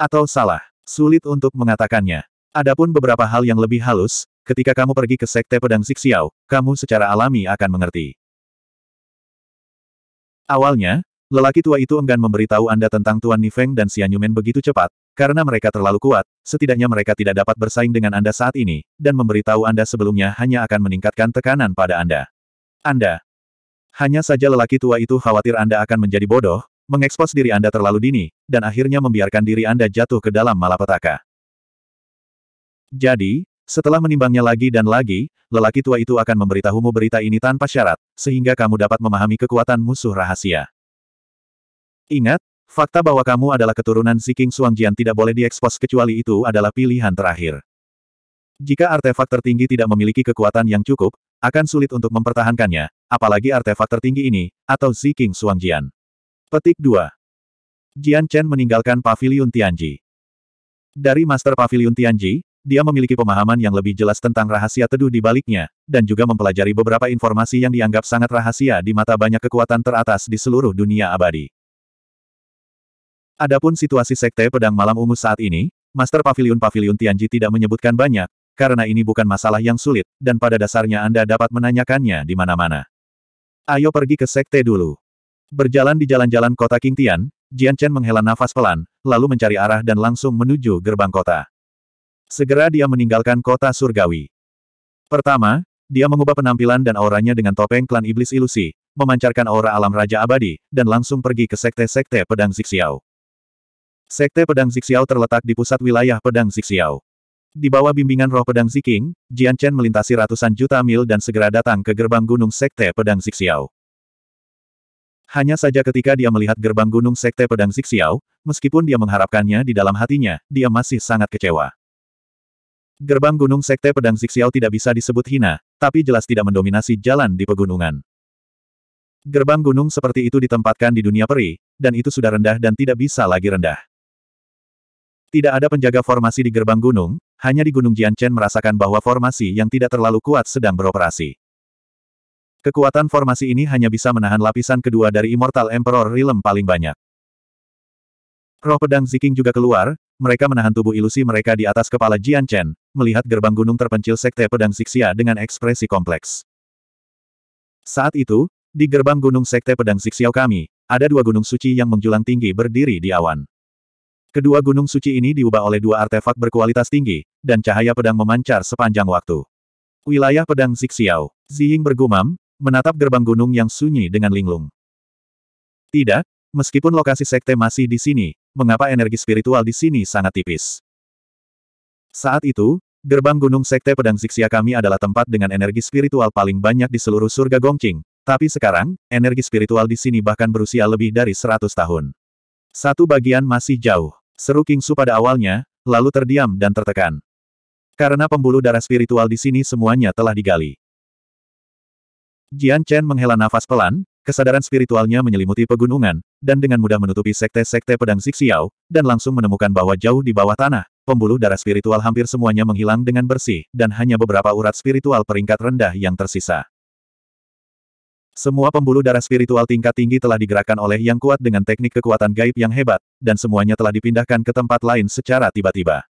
Atau salah, sulit untuk mengatakannya. Adapun beberapa hal yang lebih halus, ketika kamu pergi ke Sekte Pedang Sixiao, kamu secara alami akan mengerti. Awalnya, lelaki tua itu enggan memberitahu Anda tentang Tuan Nifeng dan Sianyumen begitu cepat, karena mereka terlalu kuat, setidaknya mereka tidak dapat bersaing dengan Anda saat ini, dan memberitahu Anda sebelumnya hanya akan meningkatkan tekanan pada Anda. Anda. Hanya saja lelaki tua itu khawatir Anda akan menjadi bodoh, mengekspos diri Anda terlalu dini, dan akhirnya membiarkan diri Anda jatuh ke dalam malapetaka. Jadi, setelah menimbangnya lagi dan lagi, lelaki tua itu akan memberitahumu berita ini tanpa syarat, sehingga kamu dapat memahami kekuatan musuh rahasia. Ingat, fakta bahwa kamu adalah keturunan si King Suangjian tidak boleh diekspos kecuali itu adalah pilihan terakhir. Jika artefak tertinggi tidak memiliki kekuatan yang cukup, akan sulit untuk mempertahankannya, apalagi artefak tertinggi ini, atau si King Suangjian. Petik 2. Jian Chen meninggalkan Paviliun Tianji. Dari Master Paviliun Tianji, dia memiliki pemahaman yang lebih jelas tentang rahasia teduh di baliknya, dan juga mempelajari beberapa informasi yang dianggap sangat rahasia di mata banyak kekuatan teratas di seluruh dunia abadi. Adapun situasi Sekte Pedang Malam Ungu saat ini, Master Pavilion Pavilion Tianji tidak menyebutkan banyak, karena ini bukan masalah yang sulit, dan pada dasarnya Anda dapat menanyakannya di mana-mana. Ayo pergi ke Sekte dulu. Berjalan di jalan-jalan kota Qingtian, Jian Chen menghela nafas pelan, lalu mencari arah dan langsung menuju gerbang kota. Segera dia meninggalkan kota surgawi. Pertama, dia mengubah penampilan dan auranya dengan topeng klan iblis ilusi, memancarkan aura alam Raja Abadi, dan langsung pergi ke sekte-sekte pedang Zixiao. Sekte pedang Zixiao terletak di pusat wilayah pedang Zixiao. Di bawah bimbingan roh pedang Ziking, Jian Chen melintasi ratusan juta mil dan segera datang ke gerbang gunung sekte pedang Zixiao. Hanya saja ketika dia melihat gerbang gunung sekte pedang Zixiao, meskipun dia mengharapkannya di dalam hatinya, dia masih sangat kecewa. Gerbang Gunung Sekte Pedang Zixiao tidak bisa disebut hina, tapi jelas tidak mendominasi jalan di pegunungan. Gerbang gunung seperti itu ditempatkan di dunia peri, dan itu sudah rendah dan tidak bisa lagi rendah. Tidak ada penjaga formasi di gerbang gunung, hanya di Gunung Jianchen merasakan bahwa formasi yang tidak terlalu kuat sedang beroperasi. Kekuatan formasi ini hanya bisa menahan lapisan kedua dari Immortal Emperor Realm paling banyak. Roh pedang Ziking juga keluar, mereka menahan tubuh ilusi mereka di atas kepala Jian Chen, melihat gerbang gunung terpencil sekte pedang Zixia dengan ekspresi kompleks. Saat itu, di gerbang gunung sekte pedang Zixiao kami, ada dua gunung suci yang menjulang tinggi berdiri di awan. Kedua gunung suci ini diubah oleh dua artefak berkualitas tinggi, dan cahaya pedang memancar sepanjang waktu. Wilayah pedang Zixiao, Ziying bergumam, menatap gerbang gunung yang sunyi dengan linglung. Tidak, Meskipun lokasi sekte masih di sini, mengapa energi spiritual di sini sangat tipis? Saat itu, gerbang gunung sekte pedang Zixia kami adalah tempat dengan energi spiritual paling banyak di seluruh surga Gongqing, tapi sekarang, energi spiritual di sini bahkan berusia lebih dari 100 tahun. Satu bagian masih jauh, seru King Su pada awalnya, lalu terdiam dan tertekan. Karena pembuluh darah spiritual di sini semuanya telah digali. Jian Chen menghela nafas pelan, Kesadaran spiritualnya menyelimuti pegunungan, dan dengan mudah menutupi sekte-sekte pedang Zixiao, dan langsung menemukan bahwa jauh di bawah tanah, pembuluh darah spiritual hampir semuanya menghilang dengan bersih, dan hanya beberapa urat spiritual peringkat rendah yang tersisa. Semua pembuluh darah spiritual tingkat tinggi telah digerakkan oleh yang kuat dengan teknik kekuatan gaib yang hebat, dan semuanya telah dipindahkan ke tempat lain secara tiba-tiba.